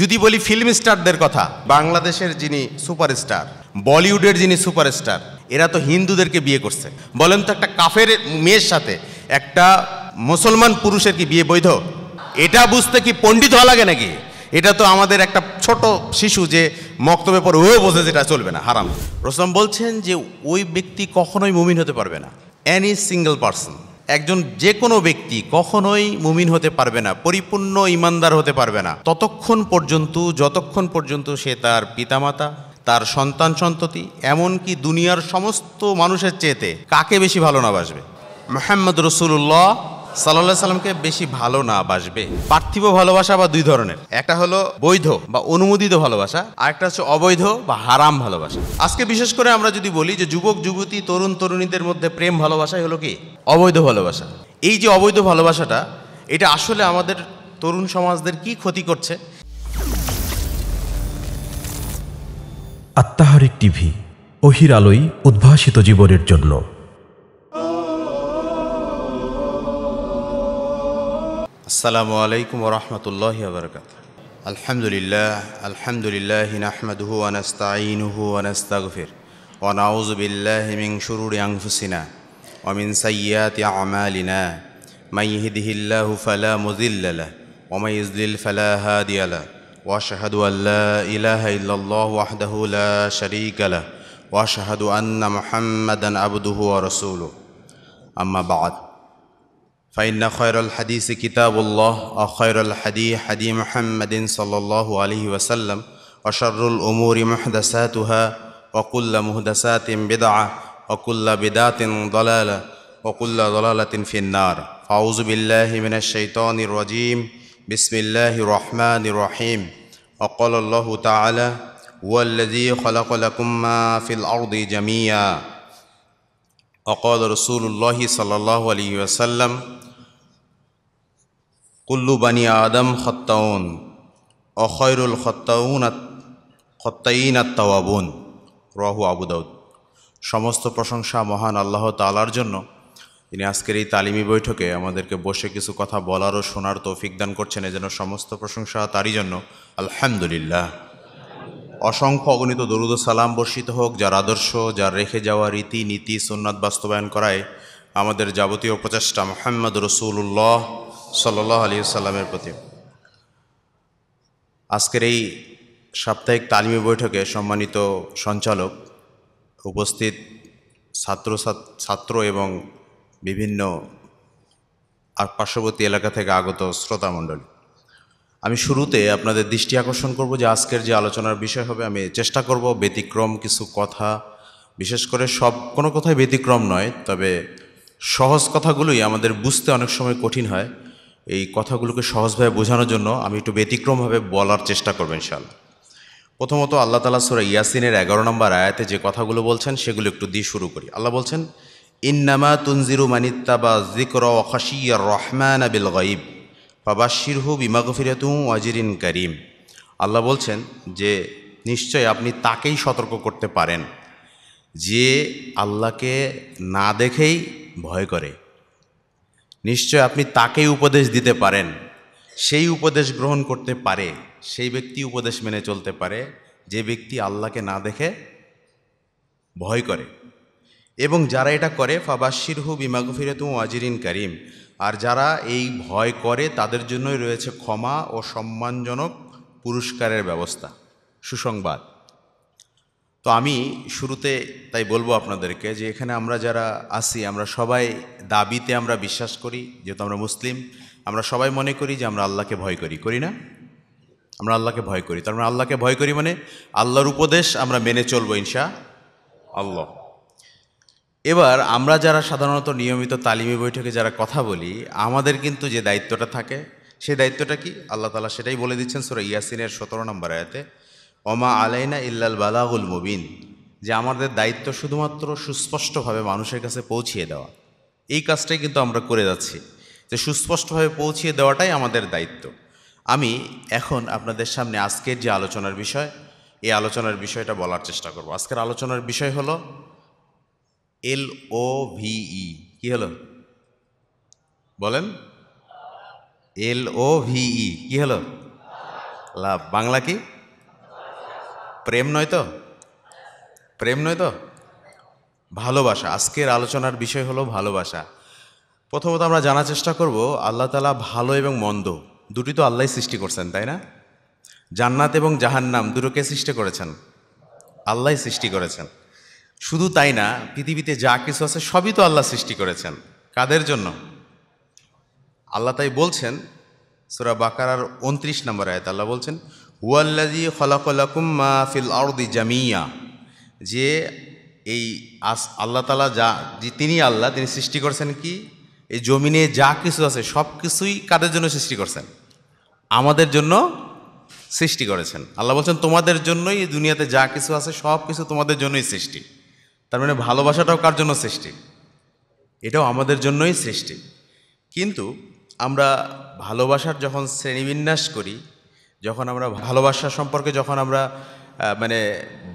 যদি বলি ফিল্ম স্টারদের কথা বাংলাদেশের যিনি সুপারস্টার বলিউডের যিনি সুপারস্টার এরা তো হিন্দুদেরকে বিয়ে করছে বলেন তো একটা কাফের মেয়ের সাথে একটা মুসলমান পুরুষের কি বিয়ে বৈধ এটা বুঝতে কি পণ্ডিত হওয়া লাগে নাকি এটা তো আমাদের একটা ছোট শিশু যে মক্তব্যের পর ও বোঝে যেটা চলবে না হারাম রসম বলছেন যে ওই ব্যক্তি কখনোই মুমিন হতে পারবে না অ্যানি সিঙ্গেল পার্সন একজন যে কোনো ব্যক্তি কখনোই মুমিন হতে পারবে না পরিপূর্ণ ইমানদার হতে পারবে না ততক্ষণ পর্যন্ত যতক্ষণ পর্যন্ত সে তার পিতামাতা তার সন্তান সন্ততি এমনকি দুনিয়ার সমস্ত মানুষের চেয়েতে কাকে বেশি ভালো না বাসবে মোহাম্মদ রসুল্লাহ সাল্লাহ সাল্লামকে বেশি ভালো না বাসবে পার্থিব ভালোবাসা বা দুই ধরনের একটা হলো বৈধ বা অনুমোদিত ভালোবাসা আর একটা হচ্ছে অবৈধ বা হারাম ভালোবাসা আজকে বিশেষ করে আমরা যদি বলি যে যুবক যুবতী তরুণ তরুণীদের মধ্যে প্রেম ভালোবাসাই হলো কি অবৈধ ভালোবাসা এই যে অবৈধ ভালোবাসাটা এটা আসলে আমাদের তরুণ সমাজদের কি ক্ষতি করছে আত্মাহারিক টিভি অহির আলোয় উদ্ভাসিত জীবনের জন্য السلام عليكم ورحمة الله وبركاته الحمد لله الحمد لله نحمده ونستعينه ونستغفر ونعوذ بالله من شرور أنفسنا ومن سيئات أعمالنا من يهده الله فلا مذل له ومن يذلل فلا هادي له وأشهد أن لا إله إلا الله وحده لا شريك له وأشهد أن محمدا عبده ورسوله أما بعد فإن خير الحديث كتاب الله وخير الحديث حديث محمد صلى الله عليه وسلم وشر الأمور محدثاتها وكل محدثات بدعة وكل بدعة ضلالة وكل ضلالة في النار فأعوذ بالله من الشيطان الرجيم بسم الله الرحمن الرحيم وقال الله تعالى والذي خلق لكم ما في الأرض جميعا وقال رسول الله صلى الله عليه وسلم কুল্লু বানী আদম খত্তাউন অখয়রুল খত্তাউন খত্তাইন আত্মাবন রহু আবুদাউদ সমস্ত প্রশংসা মহান আল্লাহ তালার জন্য তিনি আজকের এই তালিমি বৈঠকে আমাদেরকে বসে কিছু কথা বলার ও শোনার তৌফিক দান করছেন যেন সমস্ত প্রশংসা তারই জন্য আলহামদুলিল্লাহ অসংখ্য অগণিত দরুদ সালাম বর্ষিত হোক যার আদর্শ যার রেখে যাওয়া রীতি নীতি সুন্নাত বাস্তবায়ন করায় আমাদের যাবতীয় প্রচেষ্টা মোহাম্মদ রসুল্লাহ সাল্লাহ আলী সাল্লামের প্রতি আজকের এই সাপ্তাহিক তালিমী বৈঠকে সম্মানিত সঞ্চালক উপস্থিত ছাত্র ছাত্র এবং বিভিন্ন আর পার্শ্ববর্তী এলাকা থেকে আগত শ্রোতামণ্ডলী আমি শুরুতে আপনাদের দৃষ্টি আকর্ষণ করব যে আজকের যে আলোচনার বিষয় হবে আমি চেষ্টা করব ব্যতিক্রম কিছু কথা বিশেষ করে সব কোনো কথাই ব্যতিক্রম নয় তবে সহজ কথাগুলোই আমাদের বুঝতে অনেক সময় কঠিন হয় এই কথাগুলোকে সহজভাবে বোঝানোর জন্য আমি একটু ব্যতিক্রমভাবে বলার চেষ্টা করবেন শাল প্রথমত আল্লাহ তালা সুরা ইয়াসিনের এগারো নম্বর আয়াতে যে কথাগুলো বলছেন সেগুলো একটু দিয়ে শুরু করি আল্লাহ বলছেন ইন্নামা তুনজিরু মানিত্তাবা জিকর অখাসিয়া রহমান আবিল গাইব শিরহু হু বিমাগফিরাতু ওয়াজিরিন করিম আল্লাহ বলছেন যে নিশ্চয় আপনি তাকেই সতর্ক করতে পারেন যে আল্লাহকে না দেখেই ভয় করে নিশ্চয় আপনি তাকেই উপদেশ দিতে পারেন সেই উপদেশ গ্রহণ করতে পারে সেই ব্যক্তি উপদেশ মেনে চলতে পারে যে ব্যক্তি আল্লাহকে না দেখে ভয় করে এবং যারা এটা করে ফাবাসির হু বিমাগফিরাতু আজিরিন করিম আর যারা এই ভয় করে তাদের জন্যই রয়েছে ক্ষমা ও সম্মানজনক পুরস্কারের ব্যবস্থা সুসংবাদ তো আমি শুরুতে তাই বলবো আপনাদেরকে যে এখানে আমরা যারা আসি আমরা সবাই দাবিতে আমরা বিশ্বাস করি যেহেতু আমরা মুসলিম আমরা সবাই মনে করি যে আমরা আল্লাহকে ভয় করি করি না আমরা আল্লাহকে ভয় করি তার মানে আল্লাহকে ভয় করি মানে আল্লাহর উপদেশ আমরা মেনে চলবো ইনশা আল্লাহ এবার আমরা যারা সাধারণত নিয়মিত তালিমি বৈঠকে যারা কথা বলি আমাদের কিন্তু যে দায়িত্বটা থাকে সেই দায়িত্বটা কি আল্লাহ তালা সেটাই বলে দিচ্ছেন সুরা ইয়াসিনের সতেরো নম্বর আয়াতে অমা আলাইনা ইল্লাল বালাগুল মুবিন যে আমাদের দায়িত্ব শুধুমাত্র সুস্পষ্টভাবে মানুষের কাছে পৌঁছিয়ে দেওয়া এই কাজটাই কিন্তু আমরা করে যাচ্ছি যে সুস্পষ্টভাবে পৌঁছিয়ে দেওয়াটাই আমাদের দায়িত্ব আমি এখন আপনাদের সামনে আজকের যে আলোচনার বিষয় এই আলোচনার বিষয়টা বলার চেষ্টা করব আজকের আলোচনার বিষয় হলো এল ও ভিই কি হলো বলেন এল ও ভিই কী হলো লাভ বাংলা কি প্রেম নয় তো প্রেম নয় তো ভালোবাসা আজকের আলোচনার বিষয় হলো ভালোবাসা প্রথমত আমরা জানার চেষ্টা করব আল্লাহ তালা ভালো এবং মন্দ দুটি তো আল্লাহ সৃষ্টি করছেন তাই না জান্নাত এবং জাহান্নাম দুটোকে সৃষ্টি করেছেন আল্লাহ সৃষ্টি করেছেন শুধু তাই না পৃথিবীতে যা কিছু আছে সবই তো আল্লাহ সৃষ্টি করেছেন কাদের জন্য আল্লাহ তাই বলছেন সুরা বাকারার উনত্রিশ নম্বর আয়ত আল্লাহ বলছেন হুয়াল্লাজি খলাকুম্মা মা ফিল আরদি জামিয়া যে এই আস আল্লাহ তালা যা যে তিনি আল্লাহ তিনি সৃষ্টি করছেন কি এই জমিনে যা কিছু আছে সব কিছুই কাদের জন্য সৃষ্টি করছেন আমাদের জন্য সৃষ্টি করেছেন আল্লাহ বলছেন তোমাদের জন্যই এই দুনিয়াতে যা কিছু আছে সব কিছু তোমাদের জন্যই সৃষ্টি তার মানে ভালোবাসাটাও কার জন্য সৃষ্টি এটাও আমাদের জন্যই সৃষ্টি কিন্তু আমরা ভালোবাসার যখন শ্রেণীবিন্যাস করি যখন আমরা ভালোবাসা সম্পর্কে যখন আমরা মানে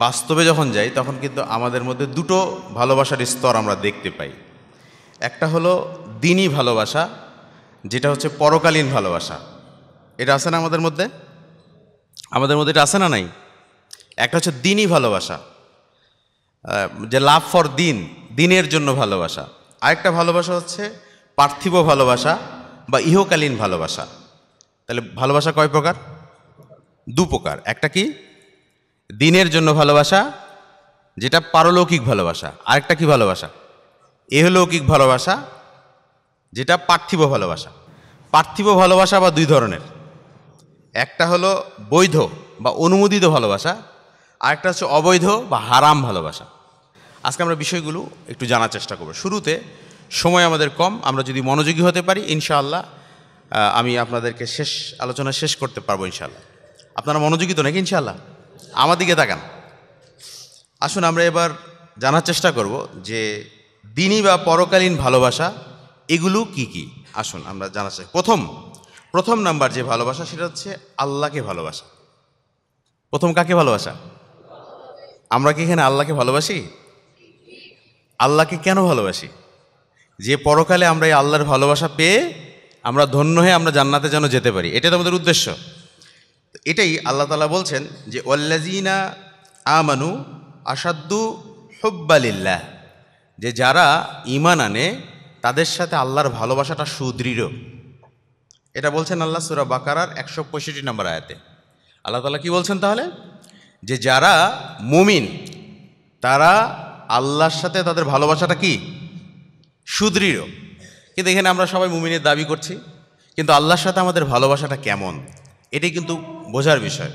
বাস্তবে যখন যাই তখন কিন্তু আমাদের মধ্যে দুটো ভালোবাসার স্তর আমরা দেখতে পাই একটা হলো দিনই ভালোবাসা যেটা হচ্ছে পরকালীন ভালোবাসা এটা আছে না আমাদের মধ্যে আমাদের মধ্যে এটা আসে না নাই একটা হচ্ছে দিনই ভালোবাসা যে লাভ ফর দিন দিনের জন্য ভালোবাসা আরেকটা ভালোবাসা হচ্ছে পার্থিব ভালোবাসা বা ইহকালীন ভালোবাসা তাহলে ভালোবাসা কয় প্রকার দু প্রকার একটা কি দিনের জন্য ভালোবাসা যেটা পারলৌকিক ভালোবাসা আর একটা কি ভালোবাসা এহলৌকিক ভালোবাসা যেটা পার্থিব ভালোবাসা পার্থিব ভালোবাসা বা দুই ধরনের একটা হলো বৈধ বা অনুমোদিত ভালোবাসা আরেকটা হচ্ছে অবৈধ বা হারাম ভালোবাসা আজকে আমরা বিষয়গুলো একটু জানার চেষ্টা করব শুরুতে সময় আমাদের কম আমরা যদি মনোযোগী হতে পারি ইনশাআল্লাহ আমি আপনাদেরকে শেষ আলোচনা শেষ করতে পারবো ইনশাআল্লাহ আপনারা মনোযোগিত নাকি ইনশাল্লাহ আমার দিকে তাকান আসুন আমরা এবার জানার চেষ্টা করব যে দিনই বা পরকালীন ভালোবাসা এগুলো কি কি আসুন আমরা জানার চাই প্রথম প্রথম নাম্বার যে ভালোবাসা সেটা হচ্ছে আল্লাহকে ভালোবাসা প্রথম কাকে ভালোবাসা আমরা কি এখানে আল্লাহকে ভালোবাসি আল্লাহকে কেন ভালোবাসি যে পরকালে আমরা এই আল্লাহর ভালোবাসা পেয়ে আমরা ধন্য হয়ে আমরা জান্নাতে যেন যেতে পারি এটা আমাদের উদ্দেশ্য এটাই আল্লাহ তালা বলছেন যে ওল্লাজিনা আমানু আসাদ্দু হব্বালিল্লাহ যে যারা ইমান আনে তাদের সাথে আল্লাহর ভালোবাসাটা সুদৃঢ় এটা বলছেন আল্লাহ সুরা বাকারার একশো পঁয়ষট্টি নম্বর আয়াতে আল্লাহ তালা কি বলছেন তাহলে যে যারা মুমিন তারা আল্লাহর সাথে তাদের ভালোবাসাটা কি সুদৃঢ় কিন্তু এখানে আমরা সবাই মুমিনের দাবি করছি কিন্তু আল্লাহর সাথে আমাদের ভালোবাসাটা কেমন এটাই কিন্তু বোঝার বিষয়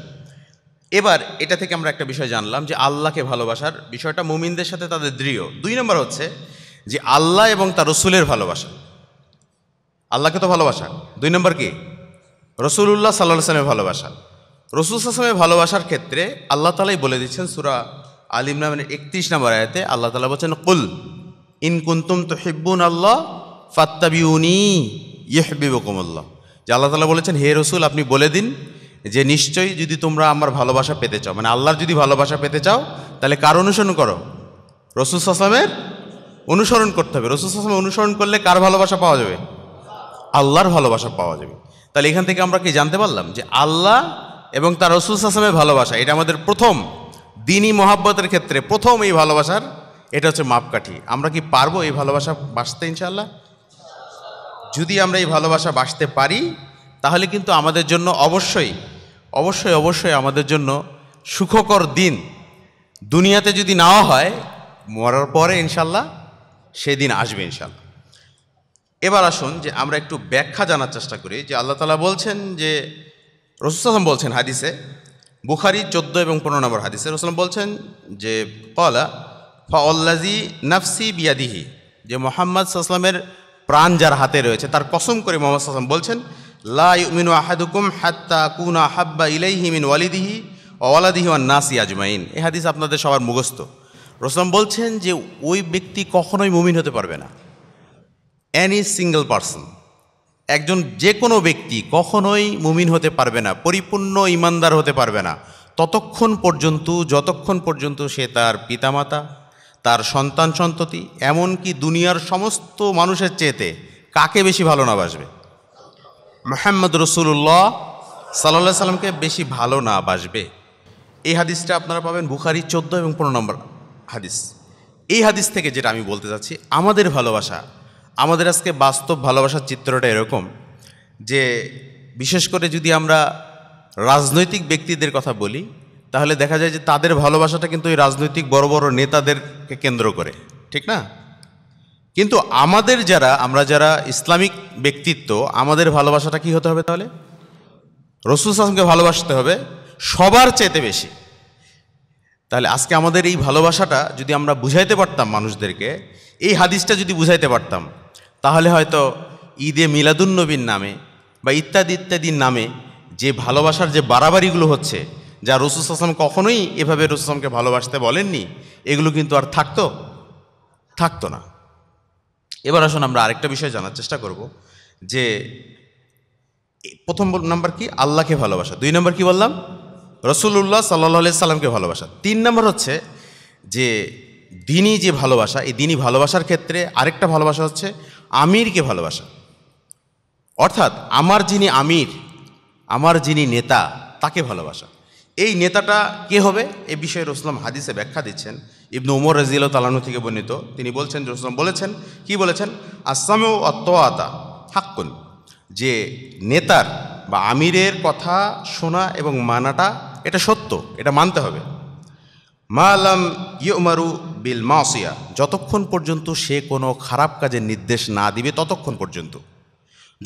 এবার এটা থেকে আমরা একটা বিষয় জানলাম যে আল্লাহকে ভালোবাসার বিষয়টা মুমিনদের সাথে তাদের দৃঢ় দুই নম্বর হচ্ছে যে আল্লাহ এবং তার রসুলের ভালোবাসা আল্লাহকে তো ভালোবাসা দুই নম্বর কি রসুল্লাহ সাল্লাহ সালামের ভালোবাসা রসুল আসলামের ভালোবাসার ক্ষেত্রে আল্লাহ তালাই বলে দিচ্ছেন সুরা আলিম নামের একত্রিশ নম্বর আয়াতে আল্লাহ তালা বলছেন কুল ইন কুন্তুম তো হেব্বুন আল্লাহ ফাত্তাবিউনি ইহবিবকুমুল্লাহ যে আল্লাহ তালা বলেছেন হে রসুল আপনি বলে দিন যে নিশ্চয়ই যদি তোমরা আমার ভালোবাসা পেতে চাও মানে আল্লাহর যদি ভালোবাসা পেতে চাও তাহলে কার অনুসরণ করো রসুল আসলামের অনুসরণ করতে হবে রসুল আসলাম অনুসরণ করলে কার ভালোবাসা পাওয়া যাবে আল্লাহর ভালোবাসা পাওয়া যাবে তাহলে এখান থেকে আমরা কি জানতে পারলাম যে আল্লাহ এবং তার রসুল আসলামের ভালোবাসা এটা আমাদের প্রথম দিনই মহাব্বতের ক্ষেত্রে প্রথম এই ভালোবাসার এটা হচ্ছে মাপকাঠি আমরা কি পারবো এই ভালোবাসা বাঁচতে ইনশাল্লাহ যদি আমরা এই ভালোবাসা বাঁচতে পারি তাহলে কিন্তু আমাদের জন্য অবশ্যই অবশ্যই অবশ্যই আমাদের জন্য সুখকর দিন দুনিয়াতে যদি নাও হয় মরার পরে ইনশাল্লাহ সেদিন আসবে ইনশাল্লাহ এবার আসুন যে আমরা একটু ব্যাখ্যা জানার চেষ্টা করি যে আল্লাহ তালা বলছেন যে রসুলাম বলছেন হাদিসে বুখারি চোদ্দ এবং পনেরো নম্বর হাদিসে রসুলাম বলছেন যে কলা ফল্লাজি নাফসি বিয়াদিহি যে মোহাম্মদ সাল্লামের প্রাণ যার হাতে রয়েছে তার কসম করে মোহাম্মদ সাল্লাম বলছেন লাউমিনু আহাদুকুম হাত্তা কুনা হাব্বা ইলাইহিমিন ওয়ালিদিহি ওয়ালাদিহি ওয়ান নাসি আজমাইন এ হাদিস আপনাদের সবার মুখস্থ রসলাম বলছেন যে ওই ব্যক্তি কখনোই মুমিন হতে পারবে না এনি সিঙ্গেল পার্সন একজন যে কোনো ব্যক্তি কখনোই মুমিন হতে পারবে না পরিপূর্ণ ইমানদার হতে পারবে না ততক্ষণ পর্যন্ত যতক্ষণ পর্যন্ত সে তার পিতামাতা তার সন্তান সন্ততি এমনকি দুনিয়ার সমস্ত মানুষের চেয়েতে কাকে বেশি ভালো না বাসবে মোহাম্মদ রসুল্লাহ সাল্লা সাল্লামকে বেশি ভালো না বাসবে এই হাদিসটা আপনারা পাবেন বুখারি চোদ্দো এবং পনেরো নম্বর হাদিস এই হাদিস থেকে যেটা আমি বলতে চাচ্ছি আমাদের ভালোবাসা আমাদের আজকে বাস্তব ভালোবাসার চিত্রটা এরকম যে বিশেষ করে যদি আমরা রাজনৈতিক ব্যক্তিদের কথা বলি তাহলে দেখা যায় যে তাদের ভালোবাসাটা কিন্তু ওই রাজনৈতিক বড় বড় নেতাদেরকে কেন্দ্র করে ঠিক না কিন্তু আমাদের যারা আমরা যারা ইসলামিক ব্যক্তিত্ব আমাদের ভালোবাসাটা কি হতে হবে তাহলে রসুল আসলামকে ভালোবাসতে হবে সবার চাইতে বেশি তাহলে আজকে আমাদের এই ভালোবাসাটা যদি আমরা বুঝাইতে পারতাম মানুষদেরকে এই হাদিসটা যদি বুঝাইতে পারতাম তাহলে হয়তো ঈদে মিলাদুন্নবীর নামে বা ইত্যাদি ইত্যাদির নামে যে ভালোবাসার যে বাড়াবাড়িগুলো হচ্ছে যা রসুল আসলাম কখনোই এভাবে রসুল আসলামকে ভালোবাসতে বলেননি এগুলো কিন্তু আর থাকতো থাকতো না এবার আসুন আমরা আরেকটা বিষয় জানার চেষ্টা করব যে প্রথম নাম্বার কি আল্লাহকে ভালোবাসা দুই নম্বর কি বললাম রসুল্লাহ সাল্লাহ সাল্লামকে ভালোবাসা তিন নম্বর হচ্ছে যে দিনই যে ভালোবাসা এই দিনই ভালোবাসার ক্ষেত্রে আরেকটা ভালোবাসা হচ্ছে আমিরকে ভালোবাসা অর্থাৎ আমার যিনি আমির আমার যিনি নেতা তাকে ভালোবাসা এই নেতাটা কে হবে এ বিষয়ে রসলাম হাদিসে ব্যাখ্যা দিচ্ছেন ইবনু উমর রাজিয়াল তালানু থেকে বর্ণিত তিনি বলছেন জোসলাম বলেছেন কি বলেছেন আসামেও অত্তাতা হাক্কুন যে নেতার বা আমিরের কথা শোনা এবং মানাটা এটা সত্য এটা মানতে হবে মা আলাম ইউমারু বিল মাসিয়া যতক্ষণ পর্যন্ত সে কোনো খারাপ কাজের নির্দেশ না দিবে ততক্ষণ পর্যন্ত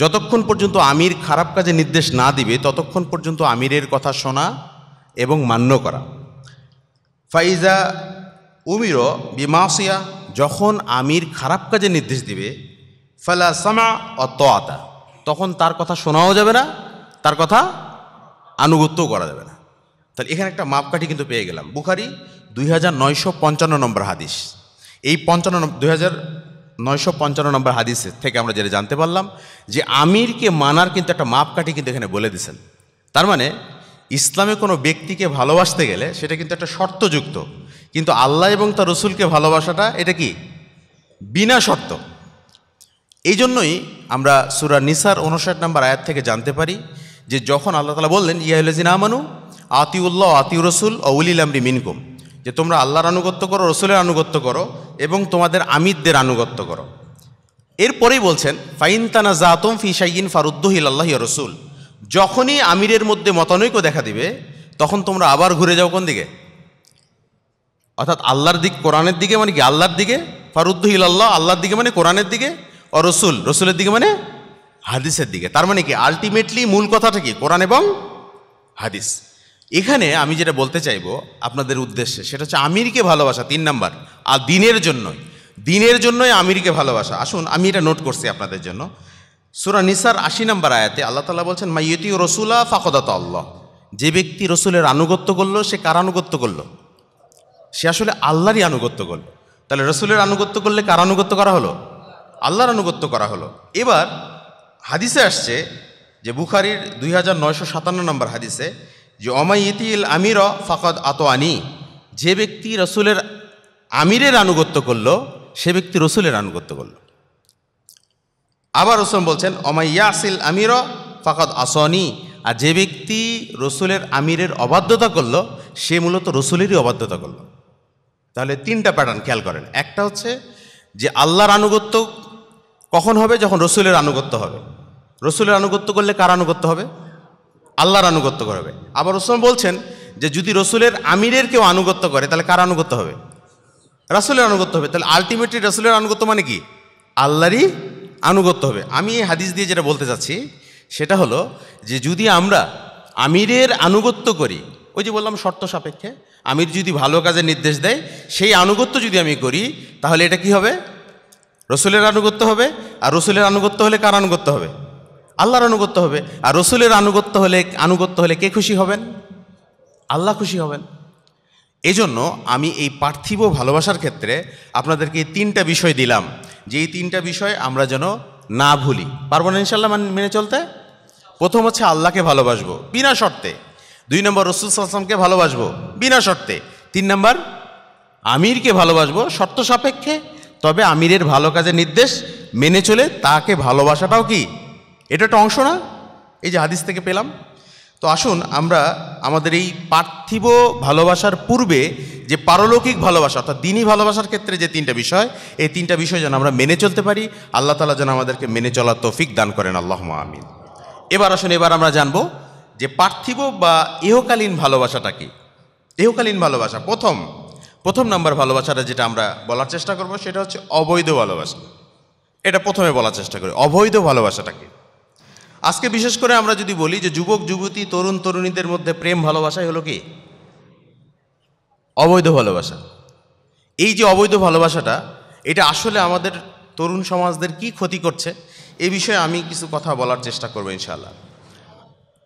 যতক্ষণ পর্যন্ত আমির খারাপ কাজে নির্দেশ না দিবে ততক্ষণ পর্যন্ত আমিরের কথা শোনা এবং মান্য করা ফাইজা উমির বিমাসিয়া যখন আমির খারাপ কাজে নির্দেশ দিবে ফালা সামা অত আতা তখন তার কথা শোনাও যাবে না তার কথা আনুগত্যও করা যাবে না তাহলে এখানে একটা মাপকাঠি কিন্তু পেয়ে গেলাম বুখারি দুই হাজার নয়শো পঞ্চান্ন নম্বর হাদিস এই পঞ্চান্ন দুই হাজার নয়শো পঞ্চান্ন নম্বর হাদিস থেকে আমরা যেটা জানতে পারলাম যে আমিরকে মানার কিন্তু একটা মাপকাঠি কিন্তু এখানে বলে দিছেন তার মানে ইসলামে কোনো ব্যক্তিকে ভালোবাসতে গেলে সেটা কিন্তু একটা শর্তযুক্ত কিন্তু আল্লাহ এবং তার রসুলকে ভালোবাসাটা এটা কি বিনা শর্ত এই জন্যই আমরা সুরা নিসার উনষাট নাম্বার আয়াত থেকে জানতে পারি যে যখন আল্লাহ তালা বললেন ইয়াহুলজিন আমানু আতিউল্লাহ আতিউ রসুল ও উলিল আমরি মিনকুম যে তোমরা আল্লাহর আনুগত্য করো রসুলের আনুগত্য করো এবং তোমাদের আমিদদের আনুগত্য করো এরপরেই বলছেন ফাইন তানা জাতম ফিসাইন ফারুদ্দহিল আল্লাহ রসুল যখনই আমিরের মধ্যে মতানৈক্য দেখা দিবে তখন তোমরা আবার ঘুরে যাও কোন দিকে অর্থাৎ আল্লাহর দিক কোরআনের দিকে মানে কি আল্লাহর দিকে ফারুদ্দু আল্লাহ আল্লাহর দিকে মানে কোরআনের দিকে ও রসুল রসুলের দিকে মানে হাদিসের দিকে তার মানে কি আলটিমেটলি মূল কথাটা কি কোরআন এবং হাদিস এখানে আমি যেটা বলতে চাইব আপনাদের উদ্দেশ্যে সেটা হচ্ছে আমিরকে ভালোবাসা তিন নাম্বার আর দিনের জন্যই দিনের জন্যই আমিরকে ভালোবাসা আসুন আমি এটা নোট করছি আপনাদের জন্য সুরা নিসার আশি নাম্বার আয়াতে আল্লাহ তালা বলছেন মাইয়তি রসুলা ফাকদাত আল্লাহ যে ব্যক্তি রসুলের আনুগত্য করলো সে কার আনুগত্য করলো সে আসলে আল্লাহরই আনুগত্য করল তাহলে রসুলের আনুগত্য করলে কার আনুগত্য করা হলো আল্লাহর আনুগত্য করা হলো এবার হাদিসে আসছে যে বুখারির দুই হাজার নয়শো সাতান্ন নম্বর হাদিসে যে অমাই ইল আমির ফাকদ আত আনি যে ব্যক্তি রসুলের আমিরের আনুগত্য করল সে ব্যক্তি রসুলের আনুগত্য করল আবার রসুল বলছেন অমাইয়া আসিল আমির ফাকদ আসনি আর যে ব্যক্তি রসুলের আমিরের অবাধ্যতা করল সে মূলত রসুলেরই অবাধ্যতা করলো তাহলে তিনটা প্যাটার্ন খেয়াল করেন একটা হচ্ছে যে আল্লাহর আনুগত্য কখন হবে যখন রসুলের আনুগত্য হবে রসুলের আনুগত্য করলে কার আনুগত্য হবে আল্লাহর আনুগত্য করবে আবার রসুল বলছেন যে যদি রসুলের আমিরের কেউ আনুগত্য করে তাহলে কার আনুগত্য হবে রাসুলের আনুগত্য হবে তাহলে আলটিমেটলি রাসুলের আনুগত্য মানে কি আল্লাহরই আনুগত্য হবে আমি এই হাদিস দিয়ে যেটা বলতে চাচ্ছি সেটা হলো যে যদি আমরা আমিরের আনুগত্য করি ওই যে বললাম শর্ত সাপেক্ষে আমির যদি ভালো কাজের নির্দেশ দেয় সেই আনুগত্য যদি আমি করি তাহলে এটা কি হবে রসুলের আনুগত্য হবে আর রসুলের আনুগত্য হলে কার আনুগত্য হবে আল্লাহর আনুগত্য হবে আর রসুলের আনুগত্য হলে আনুগত্য হলে কে খুশি হবেন আল্লাহ খুশি হবেন এজন্য আমি এই পার্থিব ভালোবাসার ক্ষেত্রে আপনাদেরকে এই তিনটা বিষয় দিলাম যে এই তিনটা বিষয় আমরা যেন না ভুলি পারবো না ইনশাল্লাহ মানে মেনে চলতে প্রথম হচ্ছে আল্লাহকে ভালোবাসবো বিনা শর্তে দুই নম্বর রসুল আসলামকে ভালোবাসবো বিনা শর্তে তিন নম্বর আমিরকে ভালোবাসবো শর্ত সাপেক্ষে তবে আমিরের ভালো কাজের নির্দেশ মেনে চলে তাকে ভালোবাসাটাও কি এটা একটা অংশ না এই যে হাদিস থেকে পেলাম তো আসুন আমরা আমাদের এই পার্থিব ভালোবাসার পূর্বে যে পারলৌকিক ভালোবাসা অর্থাৎ দিনই ভালোবাসার ক্ষেত্রে যে তিনটা বিষয় এই তিনটা বিষয় যেন আমরা মেনে চলতে পারি আল্লাহ তালা যেন আমাদেরকে মেনে চলার তৌফিক দান করেন আল্লাহ আমিন এবার আসুন এবার আমরা জানবো যে পার্থিব বা ইহকালীন ভালোবাসাটা কি ইহকালীন ভালোবাসা প্রথম প্রথম নাম্বার ভালোবাসাটা যেটা আমরা বলার চেষ্টা করব সেটা হচ্ছে অবৈধ ভালোবাসা এটা প্রথমে বলার চেষ্টা করি অবৈধ ভালোবাসাটাকে আজকে বিশেষ করে আমরা যদি বলি যে যুবক যুবতী তরুণ তরুণীদের মধ্যে প্রেম ভালোবাসাই হলো কি অবৈধ ভালোবাসা এই যে অবৈধ ভালোবাসাটা এটা আসলে আমাদের তরুণ সমাজদের কি ক্ষতি করছে এ বিষয়ে আমি কিছু কথা বলার চেষ্টা করবো ইনশাআল্লাহ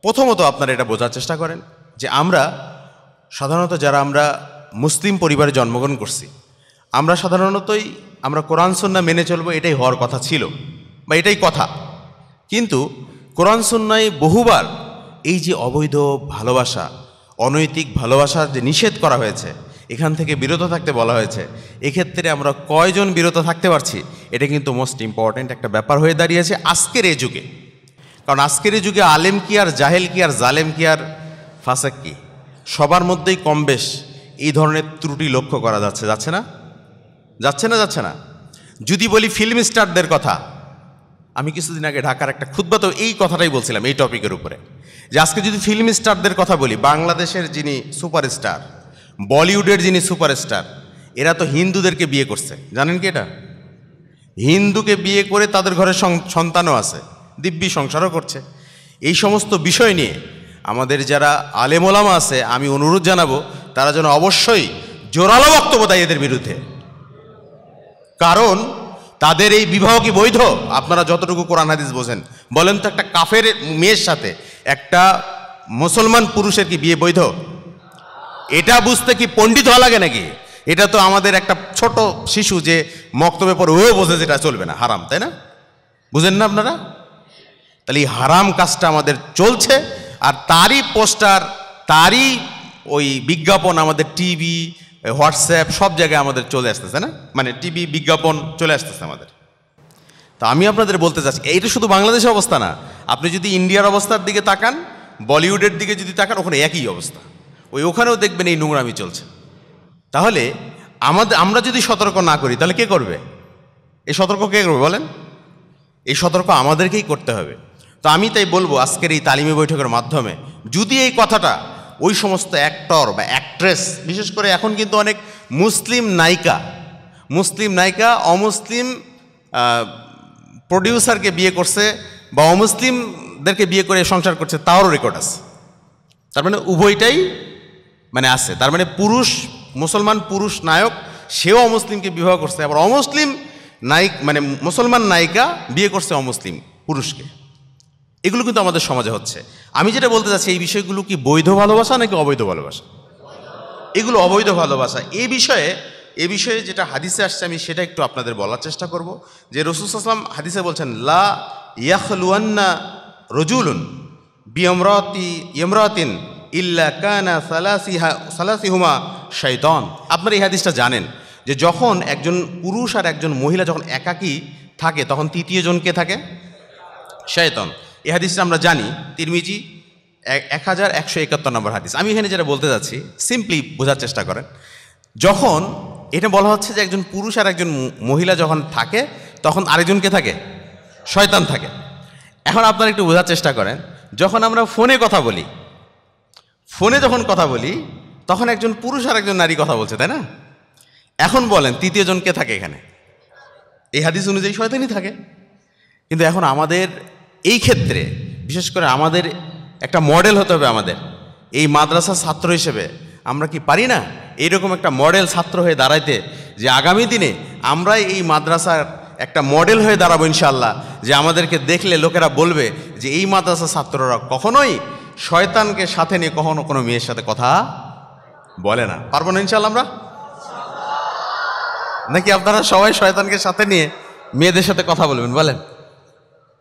প্রথমত আপনারা এটা বোঝার চেষ্টা করেন যে আমরা সাধারণত যারা আমরা মুসলিম পরিবারে জন্মগ্রহণ করছি আমরা সাধারণতই আমরা কোরআন সন্না মেনে চলবো এটাই হওয়ার কথা ছিল বা এটাই কথা কিন্তু কোরআন সন্ন্যায় বহুবার এই যে অবৈধ ভালোবাসা অনৈতিক ভালোবাসা যে নিষেধ করা হয়েছে এখান থেকে বিরত থাকতে বলা হয়েছে এক্ষেত্রে আমরা কয়জন বিরত থাকতে পারছি এটা কিন্তু মোস্ট ইম্পর্ট্যান্ট একটা ব্যাপার হয়ে দাঁড়িয়েছে আজকের এই যুগে কারণ আজকের যুগে আলেম কি আর জাহেল কি আর জালেম কি আর ফাঁসাক কি সবার মধ্যেই কম বেশ এই ধরনের ত্রুটি লক্ষ্য করা যাচ্ছে যাচ্ছে না যাচ্ছে না যাচ্ছে না যদি বলি ফিল্ম স্টারদের কথা আমি কিছুদিন আগে ঢাকার একটা ক্ষুদ্বত এই কথাটাই বলছিলাম এই টপিকের উপরে যে আজকে যদি ফিল্ম স্টারদের কথা বলি বাংলাদেশের যিনি সুপারস্টার বলিউডের যিনি সুপারস্টার এরা তো হিন্দুদেরকে বিয়ে করছে জানেন কি এটা হিন্দুকে বিয়ে করে তাদের ঘরে সন্তানও আছে দিব্যি সংসারও করছে এই সমস্ত বিষয় নিয়ে আমাদের যারা আলেমোলামা আছে আমি অনুরোধ জানাবো তারা যেন অবশ্যই জোরালো বক্তব্য দেয় এদের বিরুদ্ধে কারণ তাদের এই বিবাহ কি বৈধ আপনারা যতটুকু কোরআন হাদিস বোঝেন বলেন তো একটা কাফের মেয়ের সাথে একটা মুসলমান পুরুষের কি বিয়ে বৈধ এটা বুঝতে কি পণ্ডিত হওয়া লাগে নাকি এটা তো আমাদের একটা ছোট শিশু যে মক্তব্যের পর ওয়েও বোঝে যেটা চলবে না হারাম তাই না বুঝেন না আপনারা তাহলে এই হারাম কাজটা আমাদের চলছে আর তারই পোস্টার তারই ওই বিজ্ঞাপন আমাদের টিভি হোয়াটসঅ্যাপ সব জায়গায় আমাদের চলে আসতেছে না মানে টিভি বিজ্ঞাপন চলে আসতেছে আমাদের তো আমি আপনাদের বলতে চাচ্ছি এইটা শুধু বাংলাদেশের অবস্থা না আপনি যদি ইন্ডিয়ার অবস্থার দিকে তাকান বলিউডের দিকে যদি তাকান ওখানে একই অবস্থা ওই ওখানেও দেখবেন এই নোংরামি চলছে তাহলে আমাদের আমরা যদি সতর্ক না করি তাহলে কে করবে এই সতর্ক কে করবে বলেন এই সতর্ক আমাদেরকেই করতে হবে তো আমি তাই বলবো আজকের এই তালিমি বৈঠকের মাধ্যমে যদি এই কথাটা ওই সমস্ত অ্যাক্টর বা অ্যাক্ট্রেস বিশেষ করে এখন কিন্তু অনেক মুসলিম নায়িকা মুসলিম নায়িকা অমুসলিম প্রডিউসারকে বিয়ে করছে বা অমুসলিমদেরকে বিয়ে করে সংসার করছে তারও রেকর্ড আছে তার মানে উভয়টাই মানে আছে তার মানে পুরুষ মুসলমান পুরুষ নায়ক সেও অমুসলিমকে বিবাহ করছে আবার অমুসলিম নায়িক মানে মুসলমান নায়িকা বিয়ে করছে অমুসলিম পুরুষকে এগুলো কিন্তু আমাদের সমাজে হচ্ছে আমি যেটা বলতে চাচ্ছি এই বিষয়গুলো কি বৈধ ভালোবাসা নাকি অবৈধ ভালোবাসা এগুলো অবৈধ ভালোবাসা এ বিষয়ে এ বিষয়ে যেটা হাদিসে আসছে আমি সেটা একটু আপনাদের বলার চেষ্টা করব যে রসুল আসলাম হাদিসে বলছেন লা ইয়াখলুয়ান্না রজুলুন বিয়মরতি ইমরাতিন ইল্লা কানা সালাসিহা সালাসিহুমা শৈতন আপনারা এই হাদিসটা জানেন যে যখন একজন পুরুষ আর একজন মহিলা যখন একাকী থাকে তখন তৃতীয় জনকে থাকে শৈতন এ হাদিসটা আমরা জানি তিরমিজি এক হাজার একশো একাত্তর নম্বর হাদিস আমি এখানে যেটা বলতে যাচ্ছি সিম্পলি বোঝার চেষ্টা করেন যখন এটা বলা হচ্ছে যে একজন পুরুষ আর একজন মহিলা যখন থাকে তখন আরেকজনকে থাকে শয়তান থাকে এখন আপনারা একটু বোঝার চেষ্টা করেন যখন আমরা ফোনে কথা বলি ফোনে যখন কথা বলি তখন একজন পুরুষ আর একজন নারী কথা বলছে তাই না এখন বলেন তৃতীয় থাকে এখানে এই হাদিস অনুযায়ী শয়তানই থাকে কিন্তু এখন আমাদের এই ক্ষেত্রে বিশেষ করে আমাদের একটা মডেল হতে হবে আমাদের এই মাদ্রাসা ছাত্র হিসেবে আমরা কি পারি না এইরকম একটা মডেল ছাত্র হয়ে দাঁড়াইতে যে আগামী দিনে আমরা এই মাদ্রাসার একটা মডেল হয়ে দাঁড়াবো ইনশাল্লাহ যে আমাদেরকে দেখলে লোকেরা বলবে যে এই মাদ্রাসা ছাত্ররা কখনোই শয়তানকে সাথে নিয়ে কখনো কোনো মেয়ের সাথে কথা বলে না পারবো না ইনশাল্লাহ আমরা নাকি আপনারা সবাই শয়তানকে সাথে নিয়ে মেয়েদের সাথে কথা বলবেন বলেন